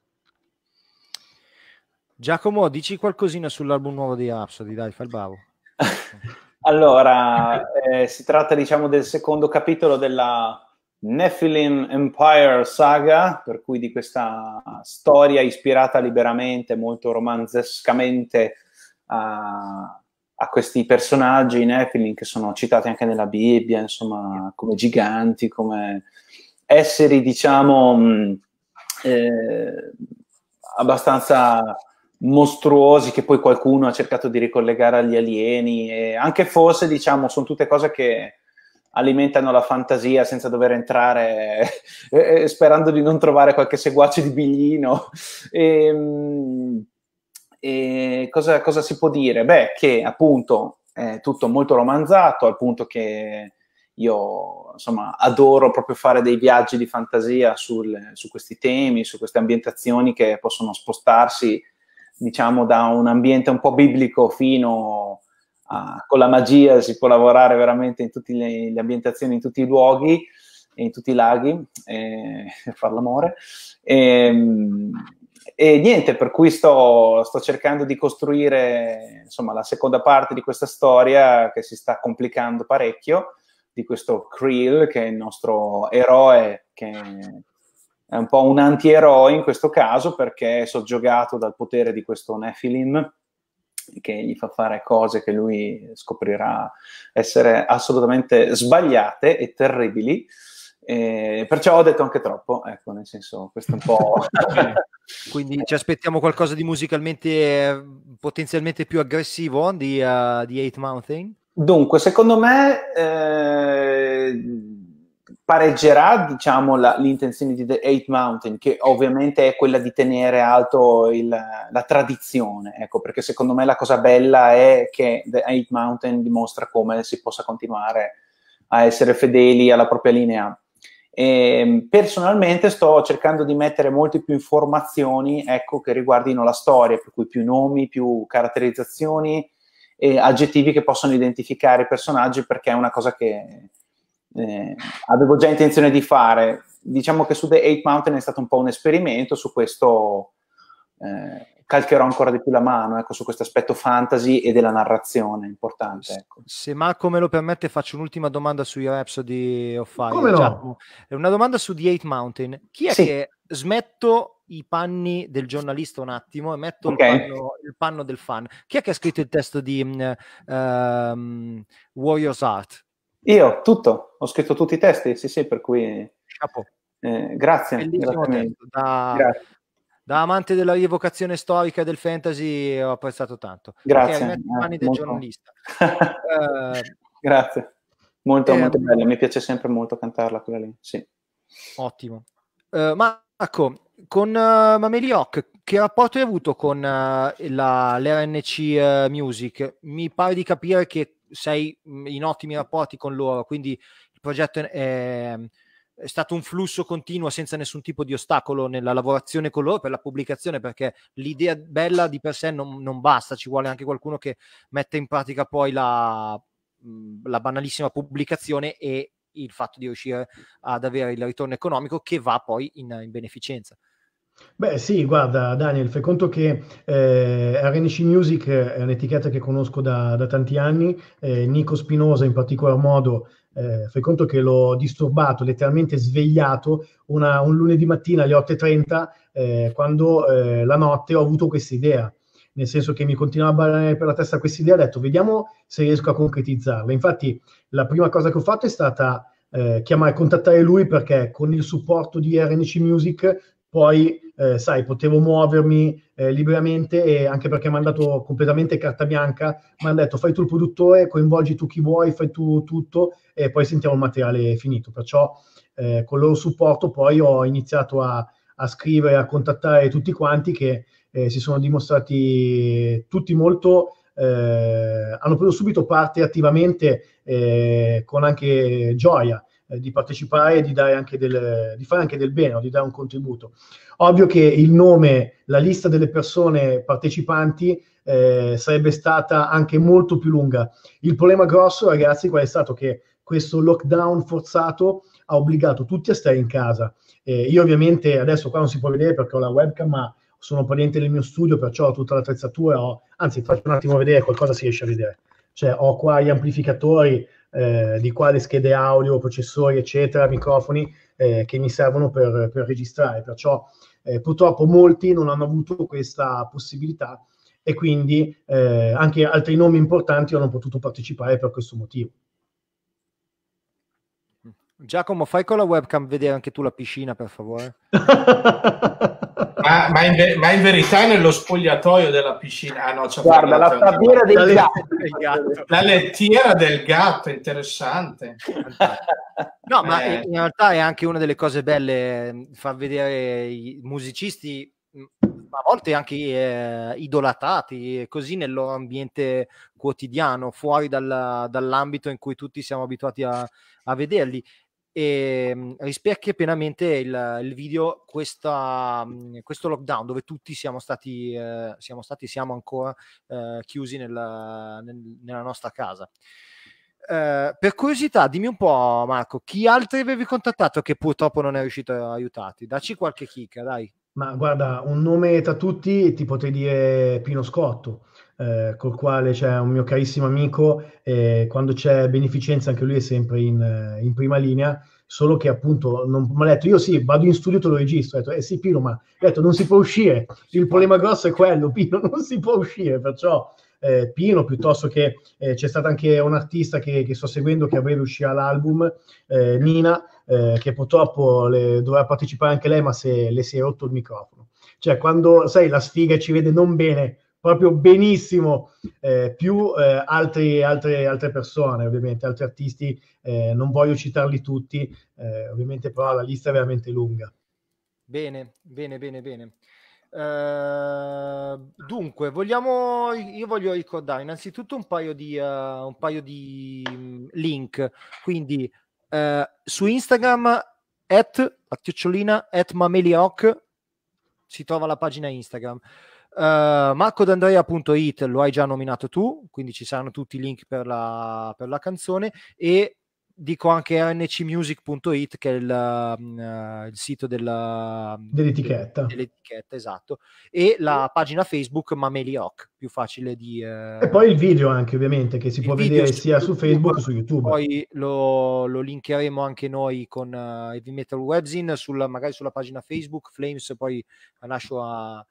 Giacomo, dici qualcosina sull'album nuovo di Rhapsody, dai, fai il bravo. allora, eh, si tratta diciamo del secondo capitolo della Nephilim Empire Saga, per cui di questa storia ispirata liberamente, molto romanzescamente a, a questi personaggi, Nephilim, che sono citati anche nella Bibbia, insomma, come giganti, come esseri, diciamo, mm, eh, abbastanza mostruosi che poi qualcuno ha cercato di ricollegare agli alieni e anche forse, diciamo, sono tutte cose che alimentano la fantasia senza dover entrare, eh, sperando di non trovare qualche seguace di biglino. E, ehm, e cosa, cosa, si può dire? Beh, che appunto è tutto molto romanzato, al punto che io insomma adoro proprio fare dei viaggi di fantasia sul, su questi temi, su queste ambientazioni che possono spostarsi diciamo da un ambiente un po' biblico fino a, ah, con la magia si può lavorare veramente in tutte le, le ambientazioni, in tutti i luoghi, in tutti i laghi, e, e far l'amore. E, ehm, e niente, per cui sto, sto, cercando di costruire insomma, la seconda parte di questa storia che si sta complicando parecchio, di questo Creel che è il nostro eroe, che è un po' un antieroe in questo caso perché è soggiogato dal potere di questo Nephilim che gli fa fare cose che lui scoprirà essere assolutamente sbagliate e terribili. Eh, perciò ho detto anche troppo, ecco, nel senso, questo è un po'. Quindi ci aspettiamo qualcosa di musicalmente eh, potenzialmente più aggressivo di, uh, di Eight Mountain? Dunque, secondo me. Eh pareggerà diciamo, la, l'intenzione di The Eight Mountain, che ovviamente è quella di tenere alto il, la tradizione, ecco, perché secondo me la cosa bella è che The Eight Mountain dimostra come si possa continuare a essere fedeli alla propria linea. E, ehm, personalmente sto cercando di mettere molte più informazioni ecco, che riguardino la storia, per cui più nomi, più caratterizzazioni e aggettivi che possono identificare i personaggi, perché è una cosa che eh, avevo già intenzione di fare. Diciamo che su The Eight Mountain è stato un po' un esperimento, su questo eh, calcherò ancora di più la mano, ecco, su questo aspetto fantasy e della narrazione importante. Ecco. Se Marco me lo permette faccio un'ultima domanda sui Rhapsody of Fire. Come no? Eh, una domanda su The Eight Mountain. Chi è sì. che smetto i panni del giornalista un attimo e metto okay. il, panno, il, panno, del fan. Chi è che ha scritto il testo di um, Warriors Art? Io tutto, ho scritto tutti i testi, sì sì, per cui... Capo. Eh, grazie. Da, grazie. da, amante della rievocazione storica del fantasy ho apprezzato tanto. Grazie. Okay, eh, mani del giornalista. eh, grazie. Molto, eh, molto bello, mi piace sempre molto cantarla quella lì, sì. Ottimo. Uh, Marco, con uh, eh, Mamelioc, che rapporto hai avuto con uh, la, l'RNC uh, Music? Mi pare di capire che sei mm, in ottimi rapporti con loro, quindi il progetto è, ehm, è stato un flusso continuo senza nessun tipo di ostacolo nella lavorazione con loro per la pubblicazione, perché l'idea bella di per sé non, non basta, ci vuole anche qualcuno che metta in pratica poi la, mm, la banalissima pubblicazione e il fatto di riuscire ad avere il ritorno economico che va poi in, in beneficenza. Beh sì, guarda Daniel, fai conto che, ehm, RNC Music è un'etichetta che conosco da da tanti anni, ehm, Nico Spinosa in particolar modo, ehm, fai conto che l'ho disturbato, letteralmente svegliato una un lunedì mattina alle 8:30, ehm, quando, ehm, la notte ho avuto questa idea, Nel senso che mi continuava a ballare per la testa questa idea, ho detto: "Vediamo se riesco a concretizzarla". Infatti la prima cosa che ho fatto è stata, ehm, chiamare contattare lui perché con il supporto di RNC Music poi eh, sai, potevo muovermi eh, liberamente e anche perché mi hanno dato completamente carta bianca, mi hanno detto fai tu il produttore, coinvolgi tu chi vuoi, fai tu tutto e poi sentiamo il materiale finito. Perciò eh, con il loro supporto poi ho iniziato a, a scrivere, a contattare tutti quanti che eh, si sono dimostrati tutti molto... Eh, hanno preso subito parte attivamente eh, con anche gioia eh, di partecipare e di, dare anche del, di fare anche del bene, o di dare un contributo. Ovvio che il nome, la lista delle persone partecipanti eh, sarebbe stata anche molto più lunga. Il problema grosso, ragazzi, qual è stato? Che questo lockdown forzato ha obbligato tutti a stare in casa. Eh, io ovviamente adesso qua non si può vedere perché ho la webcam, ma sono presente nel mio studio, perciò ho tutta l'attrezzatura, ho... anzi faccio un attimo vedere, qualcosa si riesce a vedere. Cioè ho qua gli amplificatori eh, di qua le schede audio, processori, eccetera, microfoni eh, che mi servono per, per registrare. Perciò eh, purtroppo molti non hanno avuto questa possibilità e quindi eh, anche altri nomi importanti hanno potuto partecipare per questo motivo. Giacomo, fai con la webcam vedere anche tu la piscina, per favore. Ma, ma, in ver- ma, in verità nello spogliatoio della piscina. Ah, no, Guarda, la taviera del, del gatto. La lettiera del gatto, interessante. no, ma eh. in realtà è anche una delle cose belle mm, far vedere i musicisti mm, a volte anche eh, idolatati così nel loro ambiente quotidiano, fuori dal, dall'ambito in cui tutti siamo abituati a, a vederli e ehm, rispecchia pienamente il, il video questa, mhmm, questo lockdown dove tutti siamo stati, eh, siamo, stati siamo ancora eh, chiusi nella, nel, nella, nostra casa. Eh, per curiosità, dimmi un po', Marco, chi altri avevi contattato che purtroppo non è riuscito a aiutarti? Dacci qualche chicca, dai. Ma guarda, un nome tra tutti ti potrei dire Pino Scotto eh, col quale c'è un mio carissimo amico e quando c'è beneficenza anche lui è sempre in, eh, in prima linea, solo che appunto non mi ha detto io sì, vado in studio e te lo registro, ho detto eh sì Pino, ma ho detto non si può uscire, il problema grosso è quello Pino, non si può uscire, perciò eh, Pino piuttosto che eh, c'è stato anche un artista che, che, sto seguendo che a breve uscirà l'album, eh, Nina, eh, che purtroppo le, doveva partecipare anche lei ma se, le si è rotto il microfono. Cioè quando, sai, la sfiga ci vede non bene proprio benissimo eh, più eh, altri, altre, altre, persone, ovviamente, altri artisti, eh, non voglio citarli tutti, eh, ovviamente però la lista è veramente lunga. Bene, bene, bene, bene. Uh, dunque, vogliamo, io voglio ricordare innanzitutto un paio di, uh, un paio di mm, link, quindi uh, su Instagram at, at mamelirock si trova la pagina Instagram. Uh, eh, MarcoDandrea.it lo hai già nominato tu, quindi ci saranno tutti i link per la, per la canzone e dico anche rncmusic.it che è il, uh, il sito della, mm, dell'etichetta. dell'etichetta, esatto, e la pagina Facebook Mameli Rock, più facile di... Uh, e poi il video anche ovviamente che si può vedere sia su Facebook che su YouTube. Poi lo, lo linkeremo anche noi con uh, Heavy Metal Webzine, sulla, magari sulla pagina Facebook, Flames poi lascio a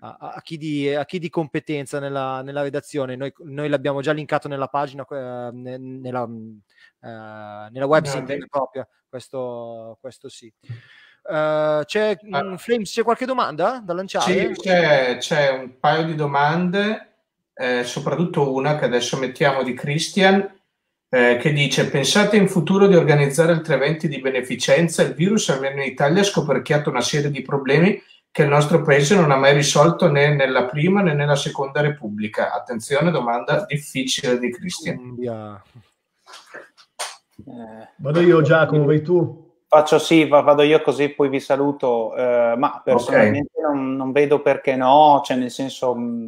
a, a, chi, di, a chi, di, competenza nella, nella redazione. Noi, noi, l'abbiamo già linkato nella pagina, eh, nella, mm, eh, nella web no, propria, questo, questo sì. Uh, c'è, mm, ah. Flames, c'è qualche domanda da lanciare? Sì, c'è, c'è un paio di domande, eh, soprattutto una che adesso mettiamo di Christian, eh, che dice pensate in futuro di organizzare altri eventi di beneficenza? Il virus almeno in Italia ha scoperchiato una serie di problemi che il nostro paese non ha mai risolto né nella prima né nella seconda repubblica? Attenzione, domanda difficile di Cristian. Eh, vado io Giacomo, vai tu. Faccio sì, vado io così poi vi saluto, eh, ma personalmente okay. non, non, vedo perché no, cioè nel senso mm,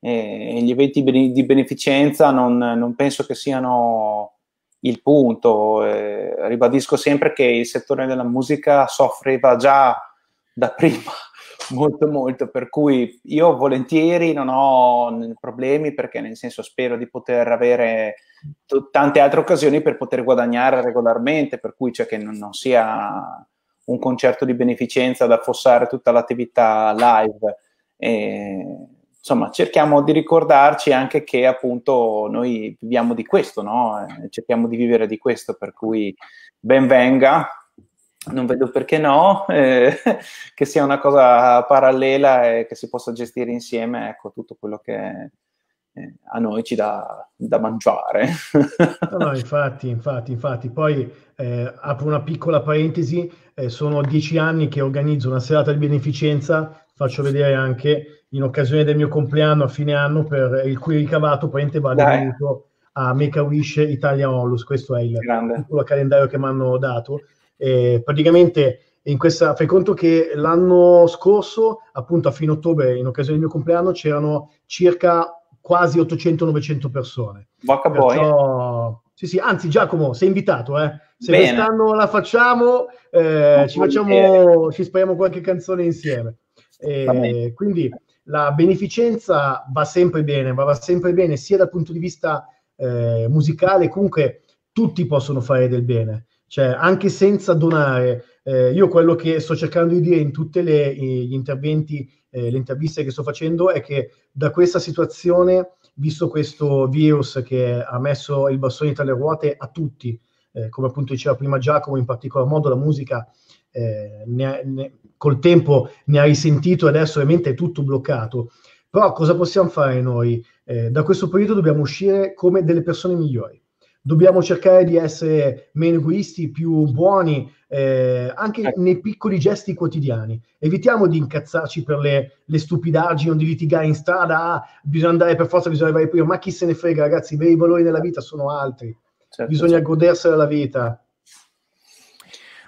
eh, gli eventi di beneficenza non, non, penso che siano il punto, eh, ribadisco sempre che il settore della musica soffriva già da prima molto molto, per cui io volentieri non ho problemi perché nel senso spero di poter avere t- tante altre occasioni per poter guadagnare regolarmente, per cui cioè che non, non sia un concerto di beneficenza da affossare tutta l'attività live. E, insomma, cerchiamo di ricordarci anche che appunto noi viviamo di questo, no? Eh, cerchiamo di vivere di questo, per cui ben venga non vedo perché no, eh, che sia una cosa parallela e che si possa gestire insieme ecco, tutto quello che eh, a noi ci dà da mangiare. no, infatti, infatti, infatti. Poi eh, apro una piccola parentesi, eh, sono dieci anni che organizzo una serata di beneficenza, faccio vedere anche in occasione del mio compleanno a fine anno, per il cui ricavato praticamente va dovuto a Make-A-Wish Italia Onlus, questo è il calendario che mi hanno dato eh, praticamente in questa, fai conto che l'anno scorso, appunto a fine ottobre, in occasione del mio compleanno, c'erano circa quasi 800-900 persone. Bocca Perciò... Sì, sì, anzi Giacomo, sei invitato, eh. Se Bene. quest'anno la facciamo, eh, ci, facciamo ci spariamo qualche canzone insieme. Eh, quindi la beneficenza va sempre bene, va sempre bene sia dal punto di vista eh, musicale, comunque tutti possono fare del bene cioè anche senza donare. Eh, io quello che sto cercando di dire in tutti gli interventi, eh, le interviste che sto facendo è che da questa situazione, visto questo virus che ha messo il bastone tra le ruote a tutti, eh, come appunto diceva prima Giacomo, in particolar modo la musica eh, ne ha, ne, col tempo ne ha risentito e adesso ovviamente è tutto bloccato. Però cosa possiamo fare noi? Eh, da questo periodo dobbiamo uscire come delle persone migliori dobbiamo cercare di essere meno egoisti, più buoni, eh, anche ecco. nei piccoli gesti quotidiani. Evitiamo di incazzarci per le, le stupidaggini o di litigare in strada, ah, bisogna andare per forza, bisogna arrivare prima, ma chi se ne frega ragazzi, i veri valori della vita sono altri, certo, bisogna certo. godersela la vita.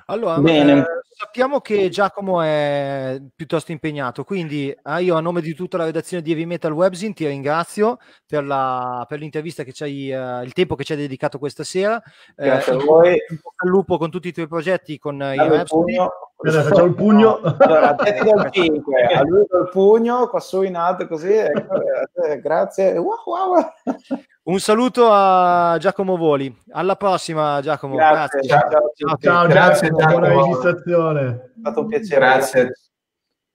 Allora, Bene. Eh sappiamo che Giacomo è piuttosto impegnato, quindi ah, io a nome di tutta la redazione di Heavy Metal Webzine ti ringrazio per, la, per l'intervista che ci hai, uh, il tempo che ci hai dedicato questa sera. Eh, grazie eh, a voi. Un bocca al lupo con tutti i tuoi progetti, con eh, i Rhapsody. Allora, facciamo il pugno. Allora, te il 5, a lui il pugno, qua su in alto così. Ecco, grazie. Wow, wow. Un saluto a Giacomo Voli. Alla prossima, Giacomo. Grazie. grazie. Ciao, ciao, grazie, Giacomo. Giacomo. Buona registrazione. È stato un piacere. Grazie.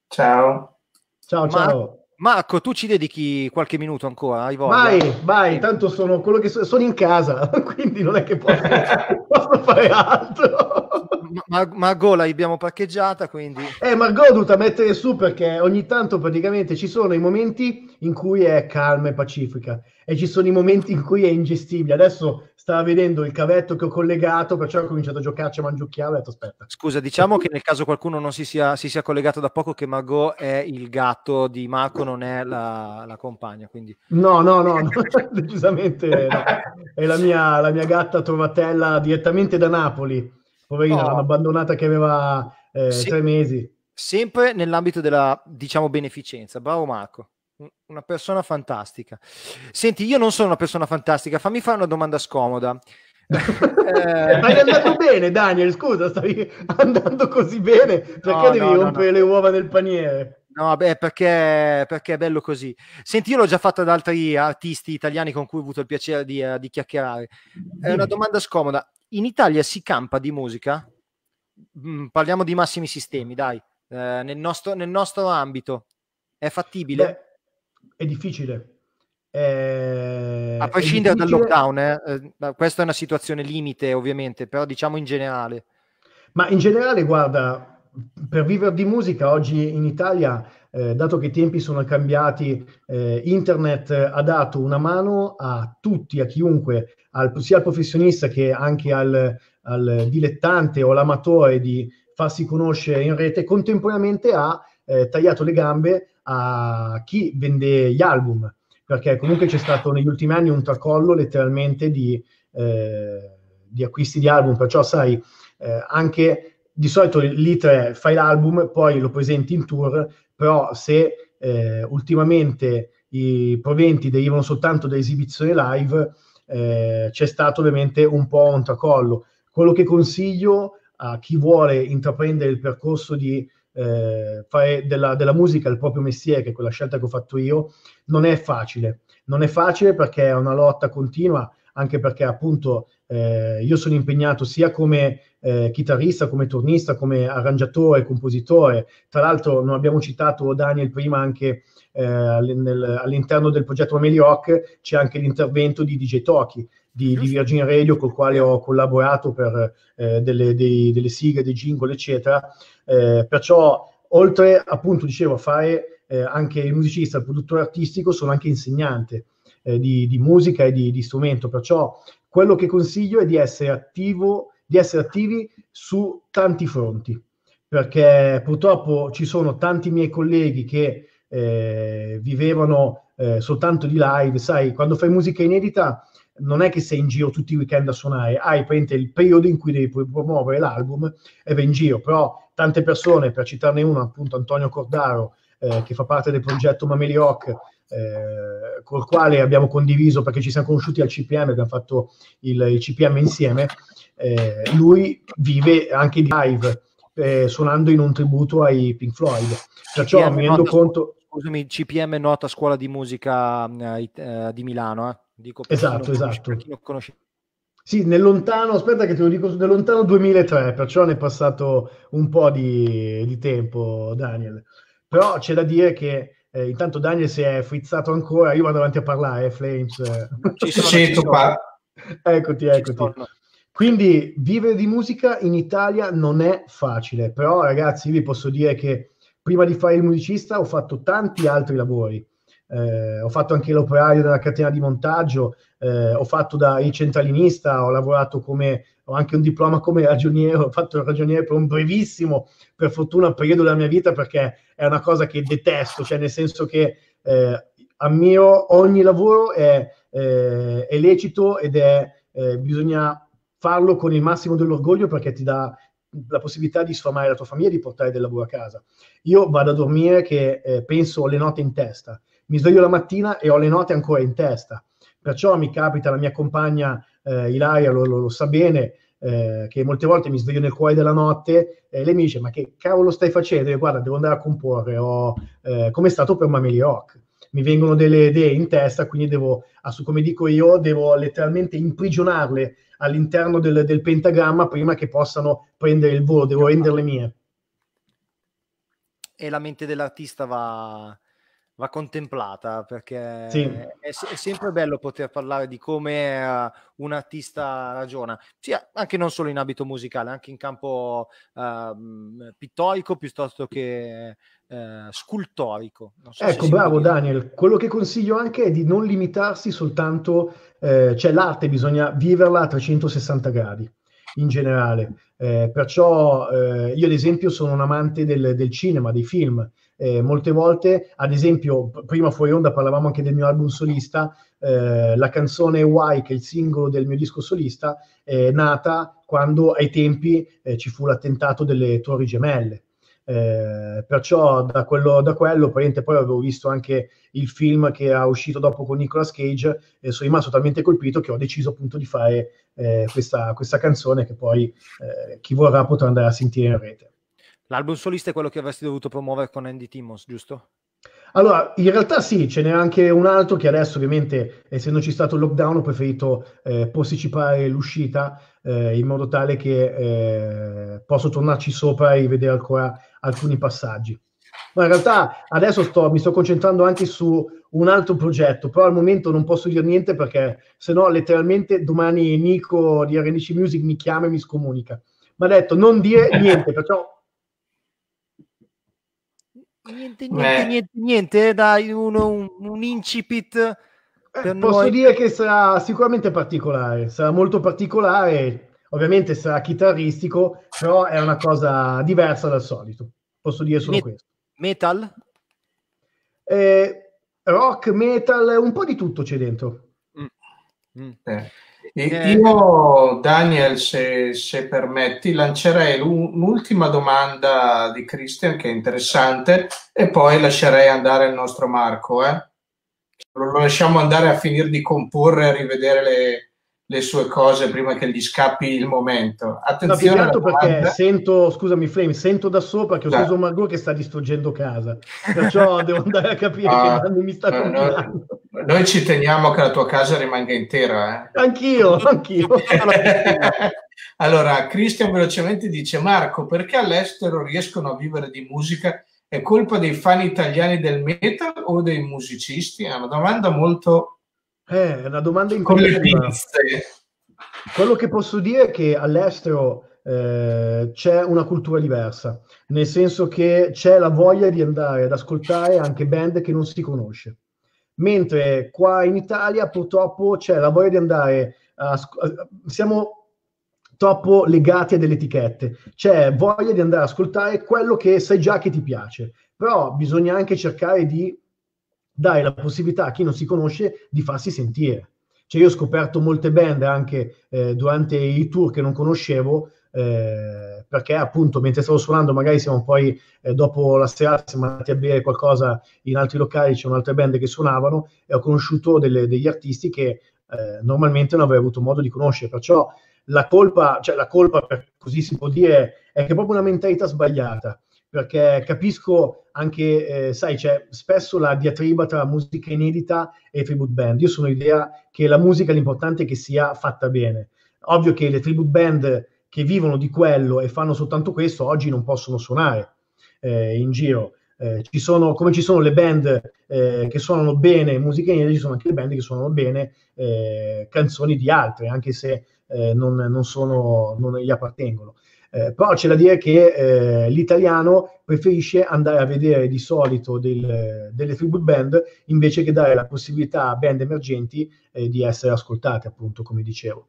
Ciao. Ciao, ciao. Ma... Marco, tu ci dedichi qualche minuto ancora? Hai voglia? Vai, vai, tanto sono quello che so, sono in casa, quindi non è che posso, posso fare altro ma, Margot l'abbiamo parcheggiata, quindi... Eh, Margot ho dovuto mettere su perché ogni tanto praticamente ci sono i momenti in cui è calma e pacifica e ci sono i momenti in cui è ingestibile. Adesso stava vedendo il cavetto che ho collegato, perciò ho cominciato a giocarci a mangiucchiare, ho detto aspetta. Scusa, diciamo che nel caso qualcuno non si sia, si sia collegato da poco che Margot è il gatto di Marco, non è la, la compagna, quindi... No, no, no, no. decisamente no. è la mia, la mia gatta trovatella direttamente da Napoli Poverina, no. l'hanno abbandonata che aveva eh, Se- tre mesi. Sempre nell'ambito della, diciamo, beneficenza. Bravo Marco, una persona fantastica. Senti, io non sono una persona fantastica, fammi fare una domanda scomoda. eh... è andando bene, Daniel. Scusa, stavi andando così bene perché no, devi no, rompere no, le uova nel paniere? No, beh, perché, perché, è bello così. Senti, io l'ho già fatto ad altri artisti italiani con cui ho avuto il piacere di, eh, di chiacchierare. È una domanda scomoda in Italia si campa di musica, mm, parliamo di massimi sistemi, dai, eh, nel, nostro, nel, nostro, ambito, è fattibile? Beh, è difficile. Eh, è... A prescindere dal lockdown, eh, eh questa è una situazione limite ovviamente, però diciamo in generale. Ma in generale, guarda, per vivere di musica oggi in Italia eh, dato che i tempi sono cambiati, eh, internet eh, ha dato una mano a tutti, a chiunque, al, sia al professionista che anche al, al, dilettante o all'amatore di farsi conoscere in rete, contemporaneamente ha eh, tagliato le gambe a chi vende gli album, perché comunque c'è stato negli ultimi anni un tracollo letteralmente di, eh, di acquisti di album, perciò sai, eh, anche di solito l'ITRE fai l'album, poi lo presenti in tour, però se eh, ultimamente i proventi derivano soltanto da esibizioni live, eh, c'è stato ovviamente un po' un tracollo. Quello che consiglio a chi vuole intraprendere il percorso di eh, fare della, della, musica il proprio mestiere, che è quella scelta che ho fatto io, non è facile. Non è facile perché è una lotta continua, anche perché appunto eh, io sono impegnato sia come eh, chitarrista, come turnista, come arrangiatore, compositore. Tra l'altro non abbiamo citato Daniel prima anche eh, nel, all'interno del progetto Amelie Rock c'è anche l'intervento di DJ Toki di, di Virgin Radio col quale ho collaborato per eh, delle, dei, delle, sigle, dei jingle eccetera. Eh, perciò oltre appunto dicevo a fare eh, anche il musicista, il produttore artistico, sono anche insegnante eh, di, di, musica e di, di, strumento. Perciò quello che consiglio è di essere, attivo, di essere attivi su tanti fronti, perché purtroppo ci sono tanti miei colleghi che eh, vivevano eh, soltanto di live, sai, quando fai musica inedita non è che sei in giro tutti i weekend a suonare, hai prende il periodo in cui devi promuovere l'album e vai in giro, però tante persone, per citarne uno appunto Antonio Cordaro, eh, che fa parte del progetto Mameli Rock, eh, col quale abbiamo condiviso, perché ci siamo conosciuti al CPM, abbiamo fatto il, il CPM insieme, eh, lui vive anche di live, eh, suonando in un tributo ai Pink Floyd. Perciò CPM mi rendo conto... Scusami, CPM è nota scuola di musica eh, eh, di Milano, Dico esatto, esatto. Conosce, sì, nel lontano, aspetta che te lo dico, nel lontano 2003, perciò ne è passato un po' di, di tempo, Daniel. Però c'è da dire che eh, intanto Daniel si è frizzato ancora, io vado avanti a parlare, eh, Flames. Ci sono, ci sono. qua. Eccoti, eccoti. Quindi vivere di musica in Italia non è facile, però ragazzi vi posso dire che prima di fare il musicista ho fatto tanti altri lavori. Eh, ho fatto anche l'operaio della catena di montaggio, eh, ho fatto da il centralinista, ho lavorato come, ho anche un diploma come ragioniero, ho fatto il ragioniere per un brevissimo per fortuna periodo della mia vita perché è una cosa che detesto, cioè nel senso che eh, ammiro ogni lavoro è, eh, è lecito ed è eh, bisogna farlo con il massimo dell'orgoglio perché ti dà la possibilità di sfamare la tua famiglia e di portare del lavoro a casa. Io vado a dormire che eh, penso ho le note in testa, mi sveglio la mattina e ho le note ancora in testa. Perciò mi capita, la mia compagna eh, Ilaria lo, lo, lo sa bene, eh, che molte volte mi sveglio nel cuore della notte e eh, lei mi dice ma che cavolo stai facendo? Io guarda, devo andare a comporre, eh, come è stato per Mameli Rock. Mi vengono delle idee in testa, quindi devo, come dico io, devo letteralmente imprigionarle all'interno del, del pentagramma prima che possano prendere il volo, devo renderle mie. E la mente dell'artista va, va contemplata perché sì. è, è, sempre bello poter parlare di come uh, un artista ragiona, sì, anche non solo in ambito musicale, anche in campo uh, pittorico piuttosto che uh, scultorico. So ecco, bravo Daniel, quello che consiglio anche è di non limitarsi soltanto, eh, cioè l'arte bisogna viverla a 360 gradi in generale. Eh, perciò eh, io ad esempio sono un amante del, del cinema, dei film. Eh, molte volte, ad esempio, prima fuori onda parlavamo anche del mio album solista, eh, la canzone Why, che è il singolo del mio disco solista, è nata quando ai tempi eh, ci fu l'attentato delle Torri Gemelle. Eh, perciò da quello, da quello poi avevo visto anche il film che è uscito dopo con Nicolas Cage e sono rimasto talmente colpito che ho deciso appunto di fare eh, questa, questa, canzone che poi eh, chi vorrà potrà andare a sentire in rete. L'album solista è quello che avresti dovuto promuovere con Andy Timmons, giusto? Allora, in realtà sì, ce n'è anche un altro che adesso ovviamente, essendoci stato il lockdown, ho preferito eh, posticipare l'uscita eh, in modo tale che eh, posso tornarci sopra e rivedere ancora, alcuni passaggi. Ma in realtà adesso sto, mi sto concentrando anche su un altro progetto, però al momento non posso dire niente perché se no letteralmente domani Nico di RNC Music mi chiama e mi scomunica. Ma ha detto non dire niente, perciò... Niente, niente, eh. niente, niente, eh, dai un, un, un incipit. Eh, posso noi... dire che sarà sicuramente particolare, sarà molto particolare, Ovviamente sarà chitarristico, però è una cosa diversa dal solito. Posso dire solo Met- questo. Metal? Eh, rock, metal, un po' di tutto c'è dentro. Mm. Mm. Eh. Eh. Io, Daniel, se, se permetti, lancerei un'ultima domanda di Christian che è interessante e poi lascerei andare il nostro Marco. Eh? Lo lasciamo andare a finire di comporre e rivedere le, le sue cose prima che gli scappi il momento. Attenzione. No, perché sento, scusami Flame, sento da sopra che ho preso sì. Margot che sta distruggendo casa, perciò devo andare a capire ah, che mi sta combinando. Noi, noi, ci teniamo che la tua casa rimanga intera. Eh? Anch'io, anch'io. allora, Christian velocemente dice Marco, perché all'estero riescono a vivere di musica? È colpa dei fan italiani del metal o dei musicisti? È una domanda molto eh, è una domanda incompleta. Quello che posso dire è che all'estero eh, c'è una cultura diversa, nel senso che c'è la voglia di andare ad ascoltare anche band che non si conosce. Mentre qua in Italia purtroppo c'è la voglia di andare a, eh, siamo troppo legati a delle etichette. C'è voglia di andare ad ascoltare quello che sai già che ti piace, però bisogna anche cercare di dai la possibilità a chi non si conosce di farsi sentire. Cioè io ho scoperto molte band anche eh, durante i tour che non conoscevo, eh, perché appunto mentre stavo suonando magari siamo poi eh, dopo la serata siamo andati a bere qualcosa in altri locali, c'erano altre band che suonavano e ho conosciuto delle, degli artisti che eh, normalmente non avrei avuto modo di conoscere, perciò la colpa, cioè la colpa per così si può dire, è che è proprio una mentalità sbagliata perché capisco anche, eh, sai, c'è spesso la diatriba tra musica inedita e tribute band. Io sono l'idea che la musica l'importante è che sia fatta bene. Ovvio che le tribute band che vivono di quello e fanno soltanto questo oggi non possono suonare eh, in giro. Eh, ci sono, come ci sono le band eh, che suonano bene musica inedita, ci sono anche le band che suonano bene eh, canzoni di altre, anche se eh, non, non, sono, non gli appartengono. Eh, però c'è da dire che eh, l'italiano preferisce andare a vedere di solito del, delle tribute band invece che dare la possibilità a band emergenti eh, di essere ascoltate, appunto, come dicevo.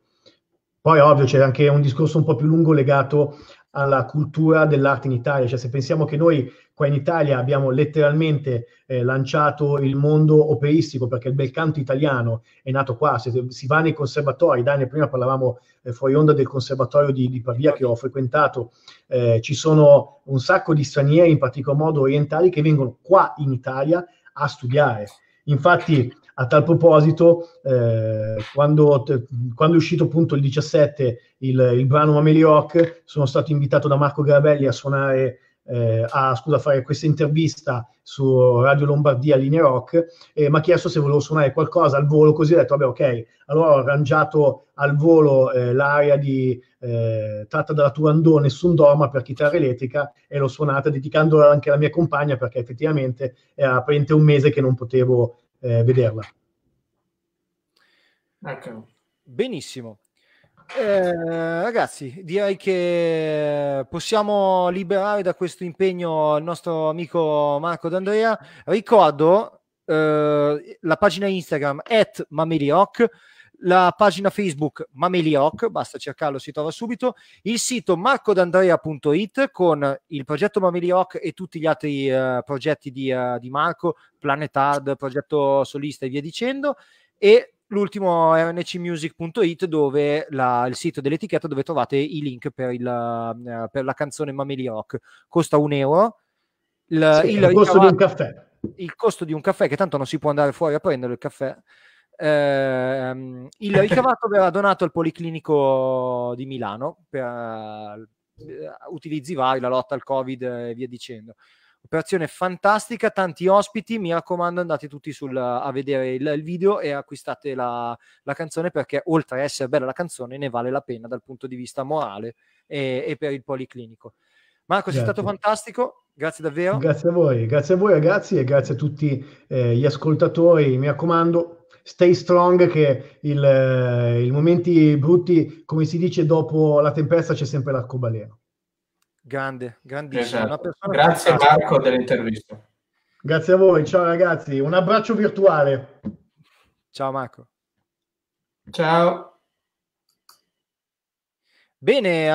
Poi ovvio c'è anche un discorso un po' più lungo legato alla cultura dell'arte in Italia, cioè se pensiamo che noi qua in Italia abbiamo letteralmente eh, lanciato il mondo operistico perché il bel canto italiano è nato qua, se si va nei conservatori, Daniel prima parlavamo eh, fuori onda del conservatorio di, di Pavia che ho frequentato, eh, ci sono un sacco di stranieri, in particolar modo orientali, che vengono qua in Italia a studiare. Infatti a tal proposito, eh, quando, quando, è uscito appunto il 17 il, il brano Mameli Rock, sono stato invitato da Marco Gravelli a suonare eh, a, scusa, a fare questa intervista su Radio Lombardia Linea Rock e mi ha chiesto se volevo suonare qualcosa al volo, così ho detto, vabbè, ok, allora ho arrangiato al volo eh, l'area di eh, tratta dalla Turandot, Nessun Dorma per chitarra elettrica e l'ho suonata dedicandola anche alla mia compagna perché effettivamente era praticamente un mese che non potevo eh, vederla. Ecco. Benissimo. Eh, ragazzi, direi che possiamo liberare da questo impegno il nostro amico Marco D'Andrea. Ricordo eh, la pagina Instagram at Mamelioc, la pagina Facebook Mamelioc, basta cercarlo, si trova subito, il sito marcodandrea.it con il progetto Mamelioc e tutti gli altri eh, progetti di, eh, di Marco, Planetard, progetto solista e via dicendo. E l'ultimo è ncmusic.it dove la, il sito dell'etichetta dove trovate i link per, il, eh, per la canzone Mameli Rock costa un euro il, sì, il, il costo ricavato, di un caffè il costo di un caffè che tanto non si può andare fuori a prendere il caffè eh, il ricavato verrà donato al Policlinico di Milano per uh, utilizzi vari, la lotta al Covid e via dicendo operazione fantastica, tanti ospiti, mi raccomando andate tutti sul, a vedere il, il, video e acquistate la, la, canzone perché oltre a essere bella la canzone ne vale la pena dal punto di vista morale e, e per il policlinico. Marco, sei stato fantastico, grazie davvero. Grazie a voi, grazie a voi ragazzi e grazie a tutti eh, gli ascoltatori, mi raccomando. Stay strong che i eh, momenti brutti, come si dice, dopo la tempesta c'è sempre l'arcobaleno. Grande, grandissimo. Esatto. Grazie Marco dell'intervista. Grazie a voi, ciao ragazzi, un abbraccio virtuale. Ciao Marco. Ciao. Bene.